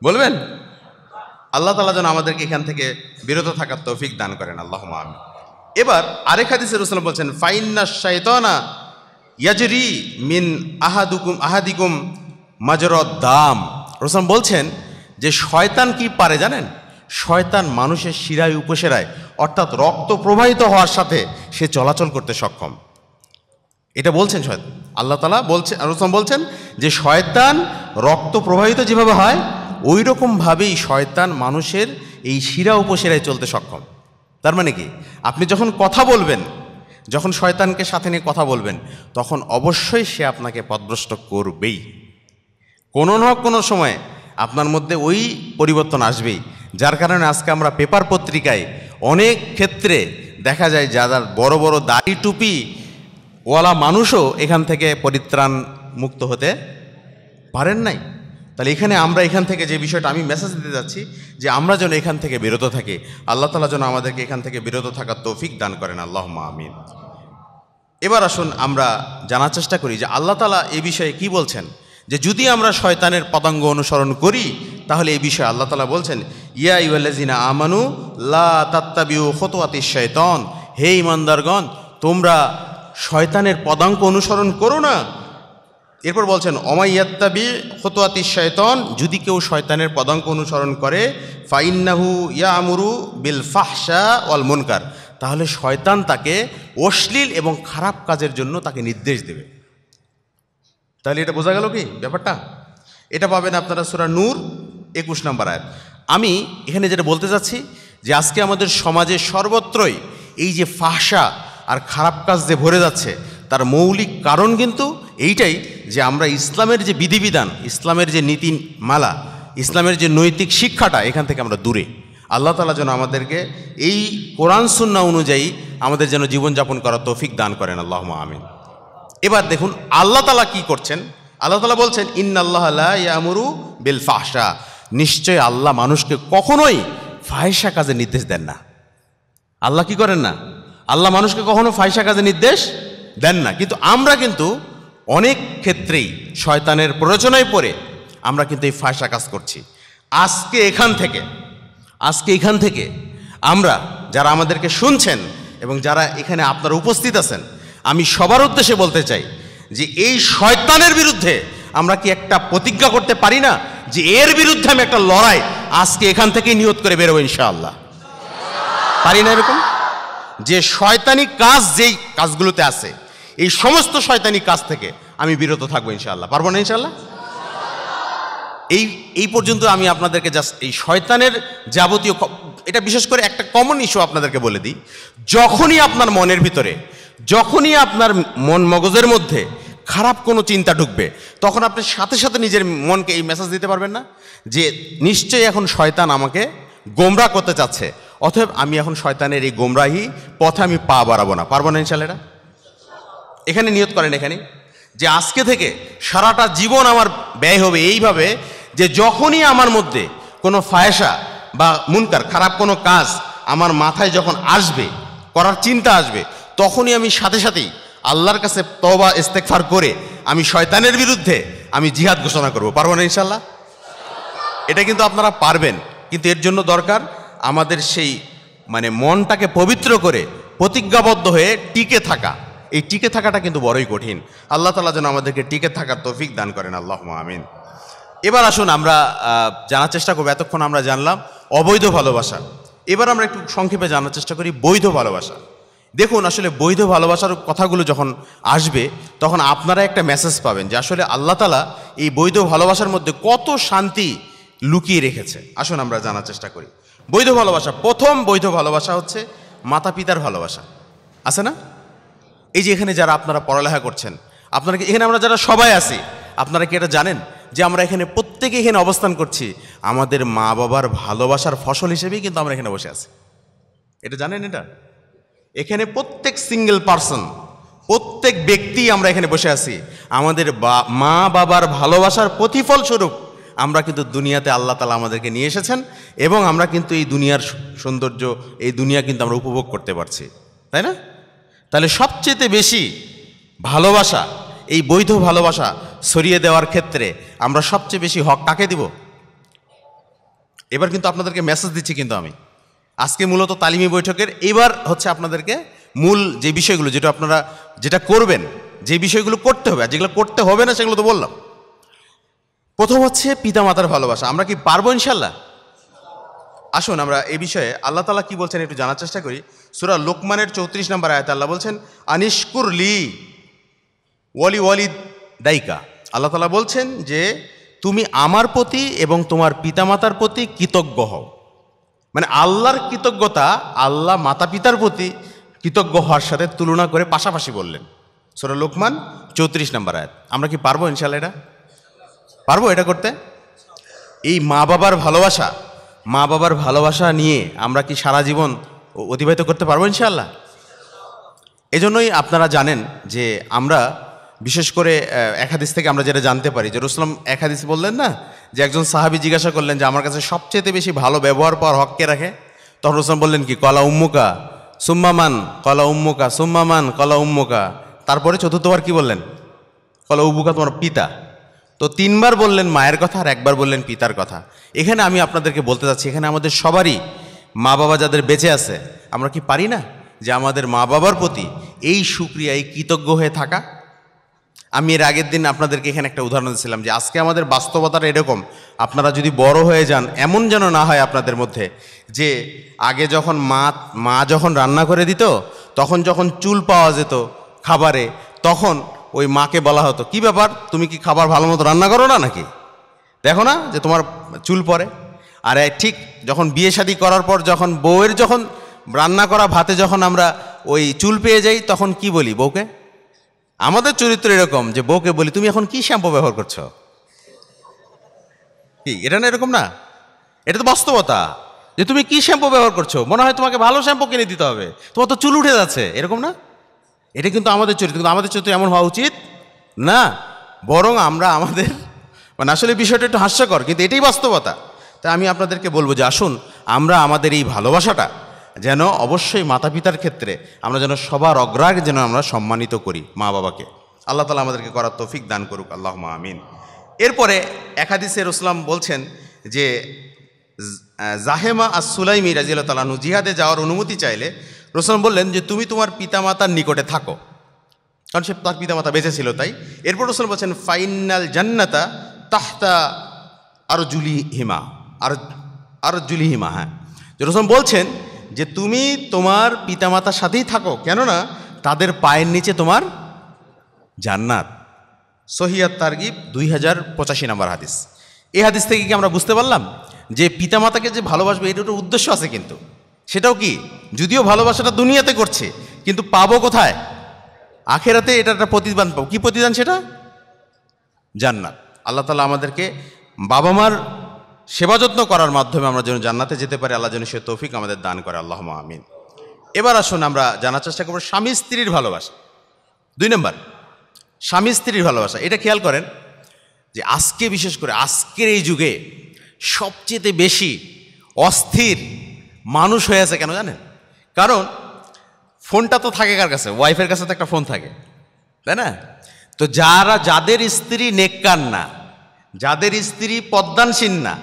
বলবেন আল্লাহ তালা যেন আমাদেরকে এখান থেকে বিরত থাকার তৌফিক দান করেন আল্লাহ আমি এবার আরেক হাদিসের রসুল বলছেন ফাইন্না শায়তনা ইয়াজরি মিন আহাদুকুম আহাদিকুম মাজরদ দাম রসুল বলছেন যে শয়তান কি পারে জানেন শয়তান মানুষের শিরায় উপসেরায় অর্থাৎ রক্ত প্রবাহিত হওয়ার সাথে সে চলাচল করতে সক্ষম এটা বলছেন শয়তান আল্লাহ তালা বলছেন রসুল বলছেন যে শয়তান রক্ত প্রবাহিত যেভাবে হয় ওই রকমভাবেই শয়তান মানুষের এই শিরা উপশিরায় চলতে সক্ষম তার মানে কি আপনি যখন কথা বলবেন যখন শয়তানকে সাথে নিয়ে কথা বলবেন তখন অবশ্যই সে আপনাকে পদভ্রষ্ট করবেই কোনো না কোনো সময়ে আপনার মধ্যে ওই পরিবর্তন আসবেই যার কারণে আজকে আমরা পেপার পত্রিকায় অনেক ক্ষেত্রে দেখা যায় যাদের বড় বড় দাড়ি টুপি ওয়ালা মানুষও এখান থেকে পরিত্রাণ মুক্ত হতে পারেন নাই তাহলে এখানে আমরা এখান থেকে যে বিষয়টা আমি মেসেজ দিতে যাচ্ছি যে আমরা যেন এখান থেকে বিরত থাকি আল্লাহ তালা যেন আমাদেরকে এখান থেকে বিরত থাকার তৌফিক দান করেন আল্লাহ আমিন এবার আসুন আমরা জানার চেষ্টা করি যে আল্লাহ তালা এ বিষয়ে কি বলছেন যে যদি আমরা শয়তানের পতঙ্গ অনুসরণ করি তাহলে এই বিষয়ে আল্লাহ তালা বলছেন ইয়া ইউল্লাজিনা আমানু লা তাত্তাবিউ খতোয়াতি হে ইমানদারগণ তোমরা শয়তানের পদাঙ্ক অনুসরণ করো না এরপর বলছেন অমাইয়াত্তাবি হতোয়াতি শয়তন যদি কেউ শয়তানের পদাঙ্ক অনুসরণ করে ফাইন্নাহু ইয়ামুরু বিল ফাহসা অল মনকার তাহলে শয়তান তাকে অশ্লীল এবং খারাপ কাজের জন্য তাকে নির্দেশ দেবে তাহলে এটা বোঝা গেল কি ব্যাপারটা এটা পাবেন আপনারা সুরা নূর একুশ নাম্বার আয়াত আমি এখানে যেটা বলতে চাচ্ছি যে আজকে আমাদের সমাজে সর্বত্রই এই যে ফাহসা আর খারাপ কাজ যে ভরে যাচ্ছে তার মৌলিক কারণ কিন্তু এইটাই যে আমরা ইসলামের যে বিধিবিধান ইসলামের যে নীতিমালা ইসলামের যে নৈতিক শিক্ষাটা এখান থেকে আমরা দূরে আল্লাহ তালা যেন আমাদেরকে এই কোরআন সুন্না অনুযায়ী আমাদের যেন জীবনযাপন করার তৌফিক দান করেন আল্লাহ আমিন এবার দেখুন আল্লাহ তালা কি করছেন আল্লাহ তালা বলছেন ইন্নাল্লাহমরু বিল ফাহসা নিশ্চয় আল্লাহ মানুষকে কখনোই ফাহসা কাজে নির্দেশ দেন না আল্লাহ কি করেন না আল্লাহ মানুষকে কখনো ফাইসা কাজে নির্দেশ দেন না কিন্তু আমরা কিন্তু অনেক ক্ষেত্রেই শয়তানের প্ররোচনায় পড়ে আমরা কিন্তু এই ফাঁসা কাজ করছি আজকে এখান থেকে আজকে এখান থেকে আমরা যারা আমাদেরকে শুনছেন এবং যারা এখানে আপনারা উপস্থিত আছেন আমি সবার উদ্দেশ্যে বলতে চাই যে এই শয়তানের বিরুদ্ধে আমরা কি একটা প্রতিজ্ঞা করতে পারি না যে এর বিরুদ্ধে আমি একটা লড়াই আজকে এখান থেকেই নিয়ত করে বেরোবো ইনশাআল্লাহ পারি না এরকম যে শয়তানি কাজ যেই কাজগুলোতে আছে এই সমস্ত শয়তানি কাজ থেকে আমি বিরত থাকবো ইনশাল্লাহ পারবো না ইনশাল্লাহ এই এই পর্যন্ত আমি আপনাদেরকে জাস্ট এই শয়তানের যাবতীয় এটা বিশেষ করে একটা কমন ইস্যু আপনাদেরকে বলে দিই যখনই আপনার মনের ভিতরে যখনই আপনার মন মগজের মধ্যে খারাপ কোনো চিন্তা ঢুকবে তখন আপনি সাথে সাথে নিজের মনকে এই মেসেজ দিতে পারবেন না যে নিশ্চয়ই এখন শয়তান আমাকে গোমরা করতে চাচ্ছে অথব আমি এখন শয়তানের এই গোমরাহি পথে আমি পা বাড়াবো না পারবো না ইনশাল্লাহ এখানে নিয়ত করেন এখানে যে আজকে থেকে সারাটা জীবন আমার ব্যয় হবে এইভাবে যে যখনই আমার মধ্যে কোনো ফায়সা বা মুনকার খারাপ কোনো কাজ আমার মাথায় যখন আসবে করার চিন্তা আসবে তখনই আমি সাথে সাথেই আল্লাহর কাছে তবা ইস্তেকফার করে আমি শয়তানের বিরুদ্ধে আমি জিহাদ ঘোষণা করব পারবো না ইনশাল্লাহ এটা কিন্তু আপনারা পারবেন কিন্তু এর জন্য দরকার আমাদের সেই মানে মনটাকে পবিত্র করে প্রতিজ্ঞাবদ্ধ হয়ে টিকে থাকা এই টিকে থাকাটা কিন্তু বড়ই কঠিন আল্লাহ তালা যেন আমাদেরকে টিকে থাকার তৌফিক দান করেন আল্লাহ আমিন এবার আসুন আমরা জানার চেষ্টা করবো এতক্ষণ আমরা জানলাম অবৈধ ভালোবাসা এবার আমরা একটু সংক্ষেপে জানার চেষ্টা করি বৈধ ভালোবাসা দেখুন আসলে বৈধ ভালোবাসার কথাগুলো যখন আসবে তখন আপনারা একটা মেসেজ পাবেন যে আসলে আল্লাহ তালা এই বৈধ ভালোবাসার মধ্যে কত শান্তি লুকিয়ে রেখেছে আসুন আমরা জানার চেষ্টা করি বৈধ ভালোবাসা প্রথম বৈধ ভালোবাসা হচ্ছে মাতা পিতার ভালোবাসা আছে না এই যে এখানে যারা আপনারা পড়ালেখা করছেন আপনারা এখানে আমরা যারা সবাই আছি আপনারা কি এটা জানেন যে আমরা এখানে প্রত্যেকে এখানে অবস্থান করছি আমাদের মা বাবার ভালোবাসার ফসল হিসেবেই কিন্তু আমরা এখানে বসে আছি এটা জানেন এটা এখানে প্রত্যেক সিঙ্গেল পার্সন প্রত্যেক ব্যক্তি আমরা এখানে বসে আছি আমাদের মা বাবার ভালোবাসার প্রতিফল স্বরূপ আমরা কিন্তু দুনিয়াতে আল্লাহ তালা আমাদেরকে নিয়ে এসেছেন এবং আমরা কিন্তু এই দুনিয়ার সৌন্দর্য এই দুনিয়া কিন্তু আমরা উপভোগ করতে পারছি তাই না তাহলে সবচেয়ে বেশি ভালোবাসা এই বৈধ ভালোবাসা সরিয়ে দেওয়ার ক্ষেত্রে আমরা সবচেয়ে বেশি হক কাকে দিব এবার কিন্তু আপনাদেরকে মেসেজ দিচ্ছি কিন্তু আমি আজকে মূলত তালিমি বৈঠকের এবার হচ্ছে আপনাদেরকে মূল যে বিষয়গুলো যেটা আপনারা যেটা করবেন যে বিষয়গুলো করতে হবে আর যেগুলো করতে হবে না সেগুলো তো বললাম প্রথম হচ্ছে পিতামাতার ভালোবাসা আমরা কি পারবো ইনশাল্লাহ আসুন আমরা এ বিষয়ে আল্লাহ তালা কি বলছেন একটু জানার চেষ্টা করি সুরা লোকমানের চৌত্রিশ নম্বর আয়াত আল্লাহ বলছেন আনিশকুর লি ওয়ালি ওয়ালি দায়িকা আল্লাহ তালা বলছেন যে তুমি আমার প্রতি এবং তোমার পিতামাতার প্রতি কৃতজ্ঞ হও মানে আল্লাহর কৃতজ্ঞতা আল্লাহ মাতা পিতার প্রতি কৃতজ্ঞ হওয়ার সাথে তুলনা করে পাশাপাশি বললেন সোরা লোকমান চৌত্রিশ নম্বর আয়াত আমরা কি পারবো ইনশাল্লাহ এটা পারবো এটা করতে এই মা বাবার ভালোবাসা মা বাবার ভালোবাসা নিয়ে আমরা কি সারা জীবন অতিবাহিত করতে পারবো ইনশাআল্লাহ এজন্যই আপনারা জানেন যে আমরা বিশেষ করে একাদিস থেকে আমরা যেটা জানতে পারি যে রুসলাম একাদিস বললেন না যে একজন সাহাবি জিজ্ঞাসা করলেন যে আমার কাছে সবচেয়ে বেশি ভালো ব্যবহার পাওয়ার হককে রাখে তখন রুসলাম বললেন কি কলা উম্মুকা সুম্মামান কলা উম্মুকা সুম্মামান কলা উম্মুকা তারপরে চতুর্থবার কি বললেন কলা উবুকা তোমার পিতা তো তিনবার বললেন মায়ের কথা আর একবার বললেন পিতার কথা এখানে আমি আপনাদেরকে বলতে চাচ্ছি এখানে আমাদের সবারই মা বাবা যাদের বেঁচে আছে আমরা কি পারি না যে আমাদের মা বাবার প্রতি এই সুক্রিয়ায় কৃতজ্ঞ হয়ে থাকা আমি এর আগের দিন আপনাদেরকে এখানে একটা উদাহরণ দিয়েছিলাম যে আজকে আমাদের বাস্তবতাটা এরকম আপনারা যদি বড় হয়ে যান এমন যেন না হয় আপনাদের মধ্যে যে আগে যখন মা মা যখন রান্না করে দিত তখন যখন চুল পাওয়া যেত খাবারে তখন ওই মাকে বলা হতো কি ব্যাপার তুমি কি খাবার ভালো মতো রান্না করো না নাকি দেখো না যে তোমার চুল পরে আর ঠিক যখন বিয়ে শাদী করার পর যখন বউয়ের যখন রান্না করা ভাতে যখন আমরা ওই চুল পেয়ে যাই তখন কি বলি বউকে আমাদের চরিত্র এরকম যে বউকে বলি তুমি এখন কি শ্যাম্পু ব্যবহার করছো কি এটা না এরকম না এটা তো বাস্তবতা যে তুমি কি শ্যাম্পু ব্যবহার করছো মনে হয় তোমাকে ভালো শ্যাম্পু কিনে দিতে হবে তোমার তো চুল উঠে যাচ্ছে এরকম না এটা কিন্তু আমাদের চরিত্র কিন্তু আমাদের চরিত্র এমন হওয়া উচিত না বরং আমরা আমাদের মানে আসলে বিষয়টা একটু হাস্যকর কিন্তু এটাই বাস্তবতা তা আমি আপনাদেরকে বলবো যে আসুন আমরা আমাদের এই ভালোবাসাটা যেন অবশ্যই মাতা পিতার ক্ষেত্রে আমরা যেন সবার অগ্রাগ যেন আমরা সম্মানিত করি মা বাবাকে আল্লাহ তালা আমাদেরকে করার তৌফিক দান করুক আল্লাহ আমিন এরপরে একাদিসে ওসলাম বলছেন যে জাহেমা আর সুলাইমি রাজিয়াল তালানু জিহাদে যাওয়ার অনুমতি চাইলে রুসলাম বললেন যে তুমি তোমার পিতামাতার নিকটে থাকো কারণ সে তার পিতামাতা বেঁচে ছিল তাই এরপর রসলাম বলছেন ফাইনাল জান্নাতা তাহতা আর জুলি হিমা আর আর জুলিহিমা হ্যাঁ জোরসম বলছেন যে তুমি তোমার পিতামাতার সাথেই থাকো কেননা তাদের পায়ের নিচে তোমার জান্নাত সহিয়াত তার্গিব দুই হাজার পঁচাশি নম্বর হাদিস এই হাদিস থেকে কি আমরা বুঝতে পারলাম যে পিতামাতাকে যে ভালোবাসবে একটা উদ্দেশ্য আছে কিন্তু সেটাও কি যদিও ভালোবাসাটা দুনিয়াতে করছে কিন্তু পাবো কোথায় আখেরাতে এটা একটা প্রতিদান পাবো কী প্রতিদান সেটা জান্নাত আল্লাহ তালা আমাদেরকে বাবা মার সেবা যত্ন করার মাধ্যমে আমরা যেন জান্নাতে যেতে পারি আল্লাহ যেন সে তৌফিক আমাদের দান করে আল্লাহ আমিন এবার আসুন আমরা জানার চেষ্টা করবো স্বামী স্ত্রীর ভালোবাসা দুই নম্বর স্বামী স্ত্রীর ভালোবাসা এটা খেয়াল করেন যে আজকে বিশেষ করে আজকের এই যুগে সবচেয়ে বেশি অস্থির মানুষ হয়ে আছে কেন জানেন কারণ ফোনটা তো থাকে কার কাছে ওয়াইফের কাছে তো একটা ফোন থাকে তাই না তো যারা যাদের স্ত্রী নেককার না যাদের স্ত্রী পদ্মানসীন না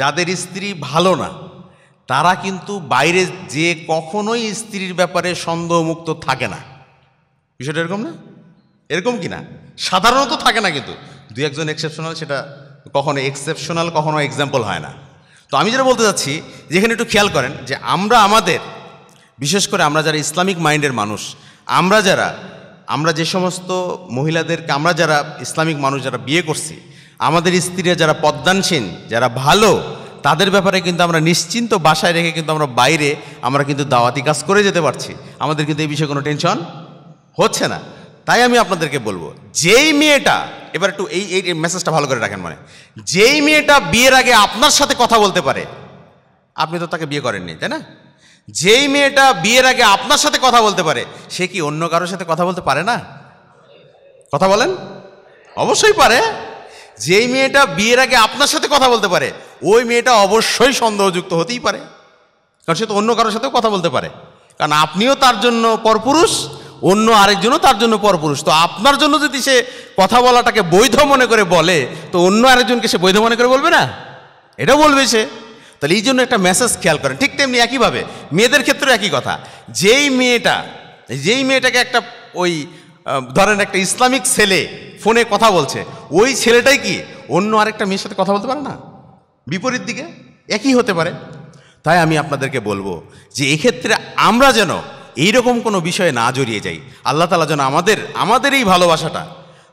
যাদের স্ত্রী ভালো না তারা কিন্তু বাইরে যে কখনোই স্ত্রীর ব্যাপারে সন্দেহমুক্ত থাকে না বিষয়টা এরকম না এরকম কি না সাধারণত থাকে না কিন্তু দু একজন এক্সেপশনাল সেটা কখনো এক্সেপশনাল কখনো এক্সাম্পল হয় না তো আমি যেটা বলতে চাচ্ছি যেখানে একটু খেয়াল করেন যে আমরা আমাদের বিশেষ করে আমরা যারা ইসলামিক মাইন্ডের মানুষ আমরা যারা আমরা যে সমস্ত মহিলাদেরকে আমরা যারা ইসলামিক মানুষ যারা বিয়ে করছি আমাদের স্ত্রীরা যারা পদ্মানসীন যারা ভালো তাদের ব্যাপারে কিন্তু আমরা নিশ্চিন্ত বাসায় রেখে কিন্তু আমরা বাইরে আমরা কিন্তু দাওয়াতি কাজ করে যেতে পারছি আমাদের কিন্তু এই বিষয়ে কোনো টেনশন হচ্ছে না তাই আমি আপনাদেরকে বলবো যেই মেয়েটা এবার একটু এই এই মেসেজটা ভালো করে রাখেন মানে যেই মেয়েটা বিয়ের আগে আপনার সাথে কথা বলতে পারে আপনি তো তাকে বিয়ে করেননি তাই না যেই মেয়েটা বিয়ের আগে আপনার সাথে কথা বলতে পারে সে কি অন্য কারোর সাথে কথা বলতে পারে না কথা বলেন অবশ্যই পারে যেই মেয়েটা বিয়ের আগে আপনার সাথে কথা বলতে পারে ওই মেয়েটা অবশ্যই সন্দেহযুক্ত হতেই পারে কারণ সে তো অন্য কারোর সাথেও কথা বলতে পারে কারণ আপনিও তার জন্য পরপুরুষ অন্য আরেকজনও তার জন্য পরপুরুষ তো আপনার জন্য যদি সে কথা বলাটাকে বৈধ মনে করে বলে তো অন্য আরেকজনকে সে বৈধ মনে করে বলবে না এটা বলবে সে তাহলে এই জন্য একটা মেসেজ খেয়াল করেন ঠিক তেমনি একইভাবে মেয়েদের ক্ষেত্রে একই কথা যেই মেয়েটা যেই মেয়েটাকে একটা ওই ধরেন একটা ইসলামিক ছেলে ফোনে কথা বলছে ওই ছেলেটাই কি অন্য আরেকটা মেয়ের সাথে কথা বলতে পারে না বিপরীত দিকে একই হতে পারে তাই আমি আপনাদেরকে বলবো যে এক্ষেত্রে আমরা যেন এইরকম কোনো বিষয়ে না জড়িয়ে যাই আল্লাহ তালা যেন আমাদের আমাদের এই ভালোবাসাটা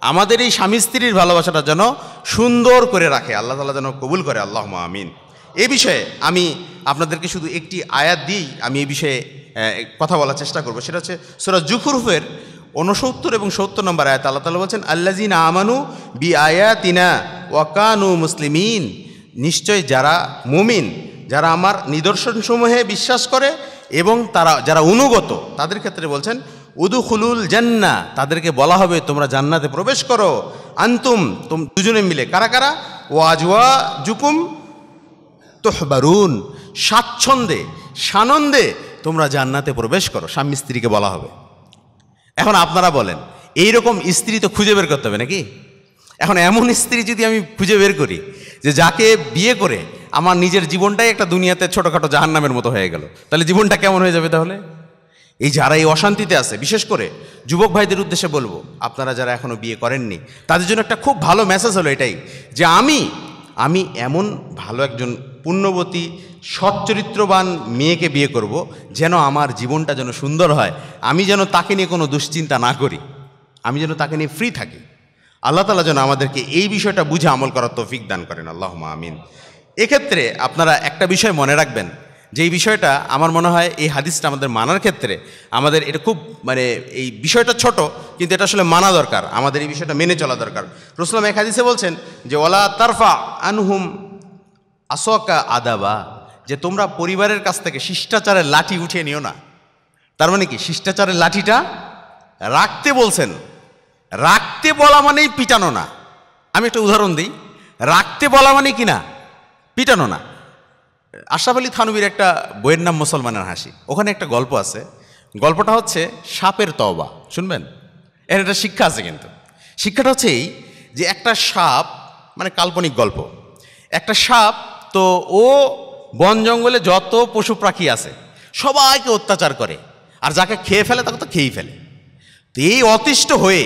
আমাদের এই স্বামী স্ত্রীর ভালোবাসাটা যেন সুন্দর করে রাখে আল্লাহ তালা যেন কবুল করে আল্লাহ আমিন এ বিষয়ে আমি আপনাদেরকে শুধু একটি আয়াত দিয়েই আমি এই বিষয়ে কথা বলার চেষ্টা করব সেটা হচ্ছে সুরাজ জুখরুফের উনসত্তর এবং সত্তর নম্বর আয়াত আল্লাহ তালা বলছেন আল্লাজিন আমানু বি আয়াতিনা ওয়াকানু মুসলিমিন নিশ্চয় যারা মুমিন যারা আমার নিদর্শনসমূহে বিশ্বাস করে এবং তারা যারা অনুগত তাদের ক্ষেত্রে বলছেন উদু খুলুল জান্না তাদেরকে বলা হবে তোমরা জান্নাতে প্রবেশ করো আন্তুম তুম দুজনে মিলে কারা কারা ওয়াজওয়া জুকুম তোহবারুন স্বাচ্ছন্দে সানন্দে তোমরা জান্নাতে প্রবেশ করো স্বামী স্ত্রীকে বলা হবে এখন আপনারা বলেন এই রকম স্ত্রী তো খুঁজে বের করতে হবে নাকি এখন এমন স্ত্রী যদি আমি খুঁজে বের করি যে যাকে বিয়ে করে আমার নিজের জীবনটাই একটা দুনিয়াতে ছোটোখাটো জাহান্নামের মতো হয়ে গেল তাহলে জীবনটা কেমন হয়ে যাবে তাহলে এই যারা এই অশান্তিতে আছে বিশেষ করে যুবক ভাইদের উদ্দেশ্যে বলবো আপনারা যারা এখনও বিয়ে করেননি তাদের জন্য একটা খুব ভালো মেসেজ হলো এটাই যে আমি আমি এমন ভালো একজন পুণ্যবতী সচ্চরিত্রবান মেয়েকে বিয়ে করব যেন আমার জীবনটা যেন সুন্দর হয় আমি যেন তাকে নিয়ে কোনো দুশ্চিন্তা না করি আমি যেন তাকে নিয়ে ফ্রি থাকি আল্লাহ তালা যেন আমাদেরকে এই বিষয়টা বুঝে আমল করার তৌফিক দান করেন আল্লাহ আমিন এক্ষেত্রে আপনারা একটা বিষয় মনে রাখবেন যেই বিষয়টা আমার মনে হয় এই হাদিসটা আমাদের মানার ক্ষেত্রে আমাদের এটা খুব মানে এই বিষয়টা ছোট কিন্তু এটা আসলে মানা দরকার আমাদের এই বিষয়টা মেনে চলা দরকার রসুলাম এক হাদিসে বলছেন যে ওলা তারফা আনহুম আসোয়াকা আদাবা যে তোমরা পরিবারের কাছ থেকে শিষ্টাচারের লাঠি উঠিয়ে নিও না তার মানে কি শিষ্টাচারের লাঠিটা রাখতে বলছেন রাখতে বলা মানেই পিটানো না আমি একটা উদাহরণ দিই রাখতে বলা মানে কি না পিটানো না আশরাফ আলী থানবির একটা বইয়ের নাম মুসলমানের হাসি ওখানে একটা গল্প আছে গল্পটা হচ্ছে সাপের তওবা শুনবেন এর একটা শিক্ষা আছে কিন্তু শিক্ষাটা হচ্ছে এই যে একটা সাপ মানে কাল্পনিক গল্প একটা সাপ তো ও বন জঙ্গলে যত পশু পাখি আছে সবাইকে অত্যাচার করে আর যাকে খেয়ে ফেলে তাকে তো খেয়েই ফেলে তো এই অতিষ্ঠ হয়ে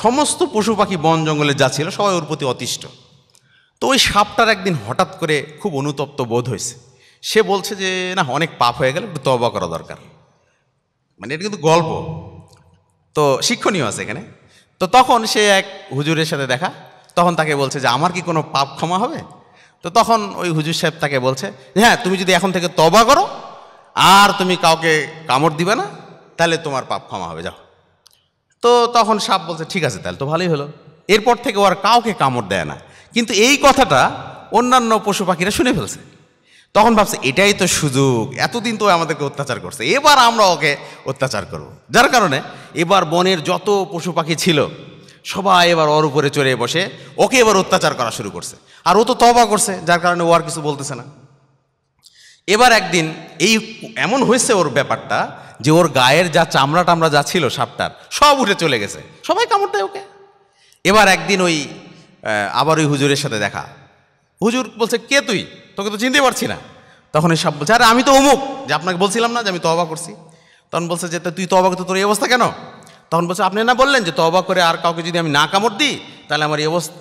সমস্ত পশু পাখি বন জঙ্গলে যা ছিল সবাই ওর প্রতি অতিষ্ঠ তো ওই সাপটার একদিন হঠাৎ করে খুব অনুতপ্ত বোধ হয়েছে সে বলছে যে না অনেক পাপ হয়ে গেলে একটু তবা করা দরকার মানে এটা কিন্তু গল্প তো শিক্ষণীয় আছে এখানে তো তখন সে এক হুজুরের সাথে দেখা তখন তাকে বলছে যে আমার কি কোনো পাপ ক্ষমা হবে তো তখন ওই হুজুর সাহেব তাকে বলছে হ্যাঁ তুমি যদি এখন থেকে তবা করো আর তুমি কাউকে কামড় দিবে না তাহলে তোমার পাপ ক্ষমা হবে যাও তো তখন সাপ বলছে ঠিক আছে তাহলে তো ভালোই হলো এরপর থেকে ও আর কাউকে কামড় দেয় না কিন্তু এই কথাটা অন্যান্য পশু পাখিরা শুনে ফেলছে তখন ভাবছে এটাই তো সুযোগ এতদিন তো আমাদেরকে অত্যাচার করছে এবার আমরা ওকে অত্যাচার করব। যার কারণে এবার বনের যত পশু পাখি ছিল সবাই এবার ওর উপরে চড়ে বসে ওকে এবার অত্যাচার করা শুরু করছে আর ও তো তবা করছে যার কারণে ও আর কিছু বলতেছে না এবার একদিন এই এমন হয়েছে ওর ব্যাপারটা যে ওর গায়ের যা চামড়া টামড়া যা ছিল সাপটার সব উঠে চলে গেছে সবাই কামড় দেয় ওকে এবার একদিন ওই আবার ওই হুজুরের সাথে দেখা হুজুর বলছে কে তুই তোকে তো চিনতে পারছি না তখন সব বলছে আরে আমি তো অমুক যে আপনাকে বলছিলাম না যে আমি তবা করছি তখন বলছে যে তুই তবা করতে তোর এই অবস্থা কেন তখন বলছে আপনি না বললেন যে তবা করে আর কাউকে যদি আমি না কামড় দিই তাহলে আমার এই অবস্থা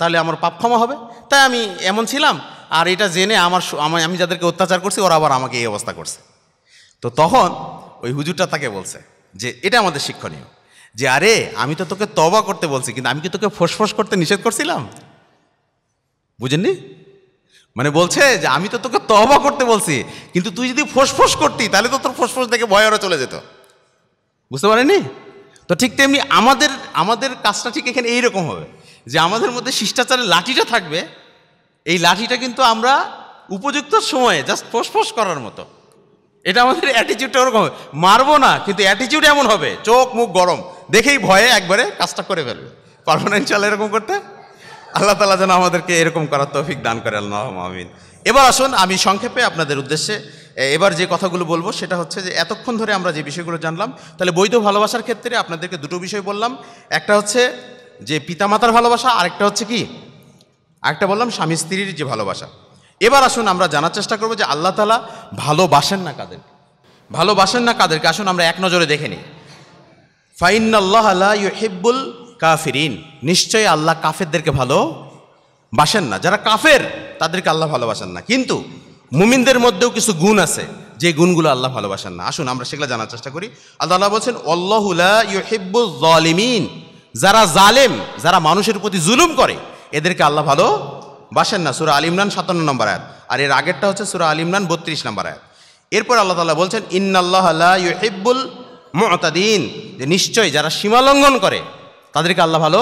তাহলে আমার পাপ ক্ষমা হবে তাই আমি এমন ছিলাম আর এটা জেনে আমার আমি যাদেরকে অত্যাচার করছি ওরা আবার আমাকে এই অবস্থা করছে তো তখন ওই হুজুরটা তাকে বলছে যে এটা আমাদের শিক্ষণীয় যে আরে আমি তো তোকে তবা করতে বলছি কিন্তু আমি কি তোকে ফোসফোস করতে নিষেধ করছিলাম বুঝেননি মানে বলছে যে আমি তো তোকে তবা করতে বলছি কিন্তু তুই যদি ফোসফোস করতি তাহলে তো তোর ফোসফোস দেখে ভয় ওরা চলে যেত বুঝতে পারেনি তো ঠিক তেমনি আমাদের আমাদের কাজটা ঠিক এখানে এইরকম হবে যে আমাদের মধ্যে শিষ্টাচারের লাঠিটা থাকবে এই লাঠিটা কিন্তু আমরা উপযুক্ত সময়ে জাস্ট ফোসফোস করার মতো এটা আমাদের অ্যাটিচিউডটা ওরকম হবে মারবো না কিন্তু অ্যাটিচিউড এমন হবে চোখ মুখ গরম দেখেই ভয়ে একবারে কাজটা করে ফেলবে পারবো না ইনশাল্লাহ এরকম করতে আল্লাহ তালা যেন আমাদেরকে এরকম করার তৌফিক দান করে আল্লাহ মামিন এবার আসুন আমি সংক্ষেপে আপনাদের উদ্দেশ্যে এবার যে কথাগুলো বলবো সেটা হচ্ছে যে এতক্ষণ ধরে আমরা যে বিষয়গুলো জানলাম তাহলে বৈধ ভালোবাসার ক্ষেত্রে আপনাদেরকে দুটো বিষয় বললাম একটা হচ্ছে যে পিতামাতার ভালোবাসা আরেকটা হচ্ছে কি আরেকটা বললাম স্বামী স্ত্রীর যে ভালোবাসা এবার আসুন আমরা জানার চেষ্টা করবো যে আল্লাহ তালা ভালোবাসেন না কাদেরকে ভালোবাসেন না কাদেরকে আসুন আমরা এক নজরে দেখে নিই ফাইন আল্লাহ ইউহিব্বুল কাফিরিন নিশ্চয়ই আল্লাহ কাফেরদেরকে ভালো বাসেন না যারা কাফের তাদেরকে আল্লাহ ভালোবাসেন না কিন্তু মুমিনদের মধ্যেও কিছু গুণ আছে যে গুণগুলো আল্লাহ ভালোবাসেন না আসুন আমরা সেগুলো জানার চেষ্টা করি আল্লাহ আল্লাহ বলছেন অল্লাহুল্লা ইউহিব্বুল জলিমিন যারা জালেম যারা মানুষের প্রতি জুলুম করে এদেরকে আল্লাহ ভালো বাসেন না সুরা আলিমরান সাতান্ন নম্বর আয়াত আর এর আগেরটা হচ্ছে সুরা আলিমরান বত্রিশ নম্বর আয়াত এরপর আল্লাহ তালা বলছেন আল্লাহ ইউহিব্বুল মতাদিন যে নিশ্চয় যারা সীমা লঙ্ঘন করে তাদেরকে আল্লাহ ভালো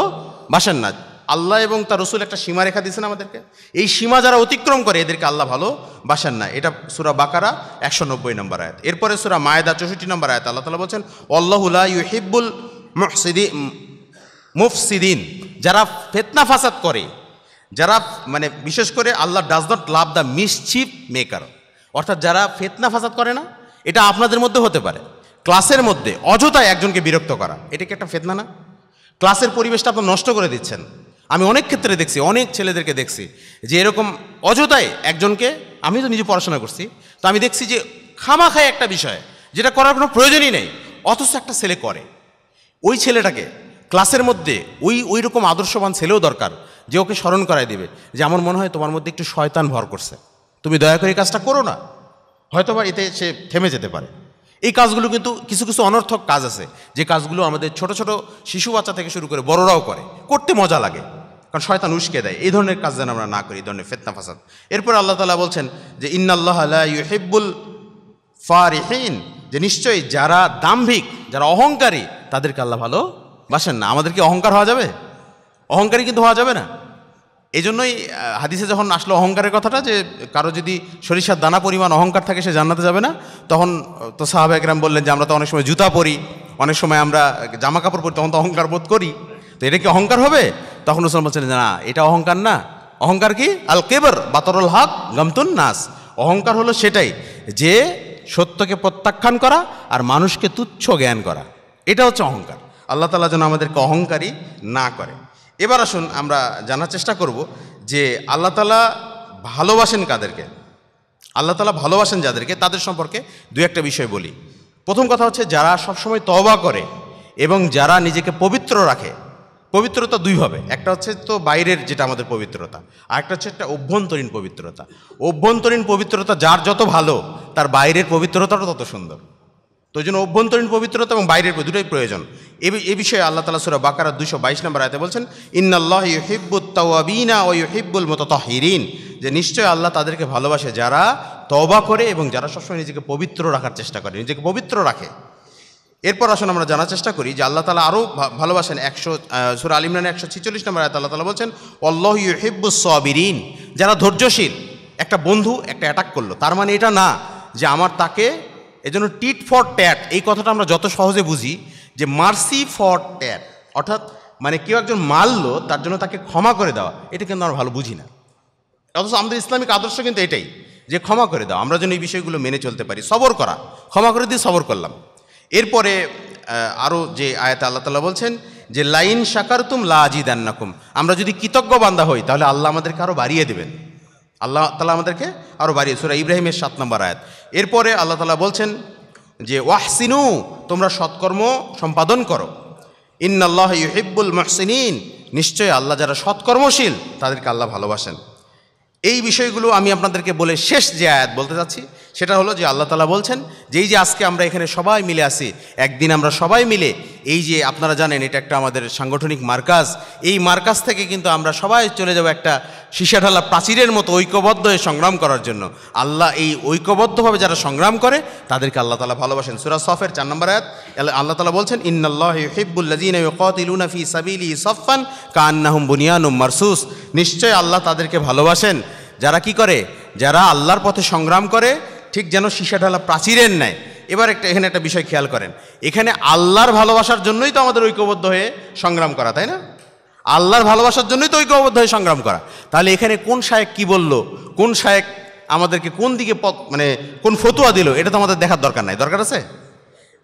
বাসেন না আল্লাহ এবং তার রসুল একটা সীমা রেখা দিয়েছেন আমাদেরকে এই সীমা যারা অতিক্রম করে এদেরকে আল্লাহ ভালো বাসেন না এটা সুরা বাকারা একশো নব্বই নম্বর আয়াত এরপরে সুরা মায়েদা চৌষট্টি নম্বর আয়াত আল্লাহ তালা বলছেন অল্লাহুল্লাহ ইউহিবুল মুফসিদিন যারা ফেতনা ফাসাদ করে যারা মানে বিশেষ করে Allah does not love the mischief maker অর্থাৎ যারা ফেতনা ফাসাদ করে না এটা আপনাদের মধ্যে হতে পারে ক্লাসের মধ্যে অযথায় একজনকে বিরক্ত করা এটা কি একটা ফেদনা না ক্লাসের পরিবেশটা আপনি নষ্ট করে দিচ্ছেন আমি অনেক ক্ষেত্রে দেখছি অনেক ছেলেদেরকে দেখছি যে এরকম অযথায় একজনকে আমি তো নিজে পড়াশোনা করছি তো আমি দেখছি যে খামাখায় একটা বিষয় যেটা করার কোনো প্রয়োজনই নেই অথচ একটা ছেলে করে ওই ছেলেটাকে ক্লাসের মধ্যে ওই ওই রকম আদর্শবান ছেলেও দরকার যে ওকে স্মরণ করাই দেবে যে আমার মনে হয় তোমার মধ্যে একটু শয়তান ভর করছে তুমি দয়া করে কাজটা করো না হয়তোবা এতে সে থেমে যেতে পারে এই কাজগুলো কিন্তু কিছু কিছু অনর্থক কাজ আছে যে কাজগুলো আমাদের ছোট ছোট শিশু বাচ্চা থেকে শুরু করে বড়রাও করে করতে মজা লাগে কারণ শয়তান উস্কে দেয় এই ধরনের কাজ যেন আমরা না করি এই ধরনের ফেতনা ফাসাদ এরপর আল্লাহ তালা বলছেন যে ইন্নাল্লাহ ইউহিব্বুল ফারিহীন যে নিশ্চয়ই যারা দাম্ভিক যারা অহংকারী তাদেরকে আল্লাহ ভালো বাসেন না আমাদেরকে অহংকার হওয়া যাবে অহংকারী কিন্তু হওয়া যাবে না এজন্যই হাদিসে যখন আসলো অহংকারের কথাটা যে কারো যদি সরিষার দানা পরিমাণ অহংকার থাকে সে জানাতে যাবে না তখন তো সাহাবা একরাম বললেন যে আমরা তো অনেক সময় জুতা পরি অনেক সময় আমরা জামা কাপড় পরি তখন তো অহংকার বোধ করি তো এটা কি অহংকার হবে তখন বলছেন যে না এটা অহংকার না অহংকার কি আল কেবর বাতরুল হক গমতুন নাস অহংকার হলো সেটাই যে সত্যকে প্রত্যাখ্যান করা আর মানুষকে তুচ্ছ জ্ঞান করা এটা হচ্ছে অহংকার আল্লাহ তালা যেন আমাদেরকে অহংকারী না করে এবার আসুন আমরা জানার চেষ্টা করব যে আল্লাহ তালা ভালোবাসেন কাদেরকে আল্লাহ তালা ভালোবাসেন যাদেরকে তাদের সম্পর্কে দু একটা বিষয় বলি প্রথম কথা হচ্ছে যারা সবসময় তবা করে এবং যারা নিজেকে পবিত্র রাখে পবিত্রতা দুইভাবে একটা হচ্ছে তো বাইরের যেটা আমাদের পবিত্রতা আর একটা হচ্ছে একটা অভ্যন্তরীণ পবিত্রতা অভ্যন্তরীণ পবিত্রতা যার যত ভালো তার বাইরের পবিত্রতাটা তত সুন্দর তো জন্য অভ্যন্তরীণ পবিত্রতা এবং বাইরের দুটোই প্রয়োজন এ বিষয়ে আল্লাহ তালা সুরা বাকারা দুশো বাইশ নম্বর আয়তে বলছেন ইন্নাল্লাহ ইউহিবুত্তাওয়াবিনা ও ইউহিবুল মততহিরিন যে নিশ্চয় আল্লাহ তাদেরকে ভালোবাসে যারা তবা করে এবং যারা সবসময় নিজেকে পবিত্র রাখার চেষ্টা করে নিজেকে পবিত্র রাখে এরপর আসুন আমরা জানার চেষ্টা করি যে আল্লাহ তালা আরও ভালোবাসেন একশো আলিম আলিমরান একশো ছিচল্লিশ নম্বর আয়ত আল্লাহ তালা বলছেন অল্লাহ হিব্বু সবিরিন যারা ধৈর্যশীল একটা বন্ধু একটা অ্যাটাক করলো তার মানে এটা না যে আমার তাকে এজন্য টিট ফর ট্যাট এই কথাটা আমরা যত সহজে বুঝি যে মার্সি ফর ট্যাট অর্থাৎ মানে কেউ একজন মারল তার জন্য তাকে ক্ষমা করে দেওয়া এটা কিন্তু আমরা ভালো বুঝি না অথচ আমাদের ইসলামিক আদর্শ কিন্তু এটাই যে ক্ষমা করে দাও আমরা যেন এই বিষয়গুলো মেনে চলতে পারি সবর করা ক্ষমা করে দিয়ে সবর করলাম এরপরে আরও যে আয়াত আল্লাহ তালা বলছেন যে লাইন সাকার তুম লাজি দান্নাকুম আমরা যদি কৃতজ্ঞ বান্দা হই তাহলে আল্লাহ আমাদেরকে আরও বাড়িয়ে দেবেন আল্লাহ তালা আমাদেরকে আরও বাড়িয়ে সুরা ইব্রাহিমের সাত নম্বর আয়াত এরপরে আল্লাহ তালা বলছেন যে ওয়াহসিনু তোমরা সৎকর্ম সম্পাদন করো আল্লাহ ইহিব্বুল মাহসিন নিশ্চয় আল্লাহ যারা সৎকর্মশীল তাদেরকে আল্লাহ ভালোবাসেন এই বিষয়গুলো আমি আপনাদেরকে বলে শেষ যে আয়াত বলতে চাচ্ছি সেটা হলো যে আল্লাহ তালা বলছেন যেই যে আজকে আমরা এখানে সবাই মিলে আসি একদিন আমরা সবাই মিলে এই যে আপনারা জানেন এটা একটা আমাদের সাংগঠনিক মার্কাজ এই মার্কাজ থেকে কিন্তু আমরা সবাই চলে যাব একটা সীশাঢালা প্রাচীরের মতো ঐক্যবদ্ধ হয়ে সংগ্রাম করার জন্য আল্লাহ এই ঐক্যবদ্ধভাবে যারা সংগ্রাম করে তাদেরকে আল্লাহ তালা ভালোবাসেন সুরাজ সফের চার নম্বর আয়াত আল্লাহ তালা বলছেন ইন্নআল্লাহিবুল্লাজিনফি সাবিলি সফান কান্নাহম বুনিয়ানুম মারসুস নিশ্চয় আল্লাহ তাদেরকে ভালোবাসেন যারা কি করে যারা আল্লাহর পথে সংগ্রাম করে ঠিক যেন সীসা ঢালা প্রাচীরের ন্যায় এবার একটা এখানে একটা বিষয় খেয়াল করেন এখানে আল্লাহর ভালোবাসার জন্যই তো আমাদের ঐক্যবদ্ধ হয়ে সংগ্রাম করা তাই না আল্লাহর ভালোবাসার জন্যই তো ঐক্যবদ্ধ হয়ে সংগ্রাম করা তাহলে এখানে কোন শায়েক কি বলল কোন শায়েক আমাদেরকে কোন দিকে পথ মানে কোন ফতুয়া দিল এটা তো আমাদের দেখার দরকার নাই দরকার আছে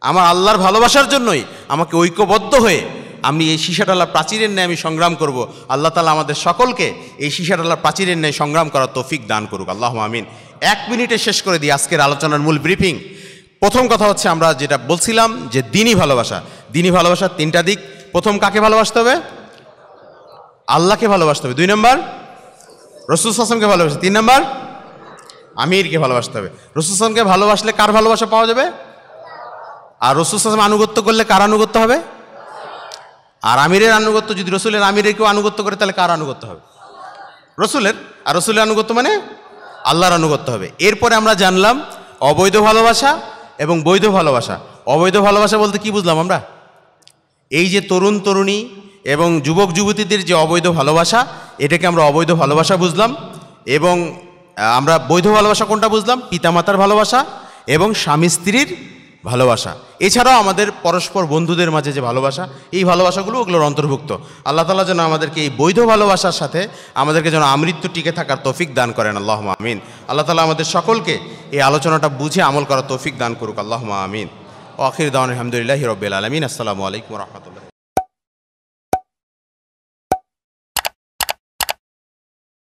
আমার আল্লাহর ভালোবাসার জন্যই আমাকে ঐক্যবদ্ধ হয়ে আমি এই সীসাটালা প্রাচীরের ন্যায় আমি সংগ্রাম করব আল্লাহ তালা আমাদের সকলকে এই সীসাটালা প্রাচীরের ন্যায় সংগ্রাম করার তৌফিক দান করুক আল্লাহ আমিন এক মিনিটে শেষ করে দিই আজকের আলোচনার মূল ব্রিফিং প্রথম কথা হচ্ছে আমরা যেটা বলছিলাম যে দিনই ভালোবাসা দিনই ভালোবাসার তিনটা দিক প্রথম কাকে ভালোবাসতে হবে আল্লাহকে ভালোবাসতে হবে দুই নম্বর রসুল হাসমকে ভালোবাসে তিন নম্বর আমিরকে ভালোবাসতে হবে রসুল হাসমকে ভালোবাসলে কার ভালোবাসা পাওয়া যাবে আর রসুল হাসম আনুগত্য করলে কার আনুগত্য হবে আর আমিরের আনুগত্য যদি রসুলের আমিরের কেউ আনুগত্য করে তাহলে কার আনুগত্য হবে রসুলের আর রসুলের আনুগত্য মানে আল্লাহর আনুগত্য হবে এরপরে আমরা জানলাম অবৈধ ভালোবাসা এবং বৈধ ভালোবাসা অবৈধ ভালোবাসা বলতে কি বুঝলাম আমরা এই যে তরুণ তরুণী এবং যুবক যুবতীদের যে অবৈধ ভালোবাসা এটাকে আমরা অবৈধ ভালোবাসা বুঝলাম এবং আমরা বৈধ ভালোবাসা কোনটা বুঝলাম পিতামাতার ভালোবাসা এবং স্বামী স্ত্রীর ভালোবাসা এছাড়াও আমাদের পরস্পর বন্ধুদের মাঝে যে ভালোবাসা এই ভালোবাসাগুলো ওগুলোর অন্তর্ভুক্ত আল্লাহ তালা যেন আমাদেরকে এই বৈধ ভালোবাসার সাথে আমাদেরকে যেন আমৃত্যু টিকে থাকার তৌফিক দান করেন আল্লাহ আমিন আল্লাহ তালা আমাদের সকলকে এই আলোচনাটা বুঝে আমল করার তৌফিক দান করুক আল্লাহ আমিন ওয়াকির দান আলহামদুলিল্লাহ রবিল আলমিন আসসালামু আলাইকুম রহমতুল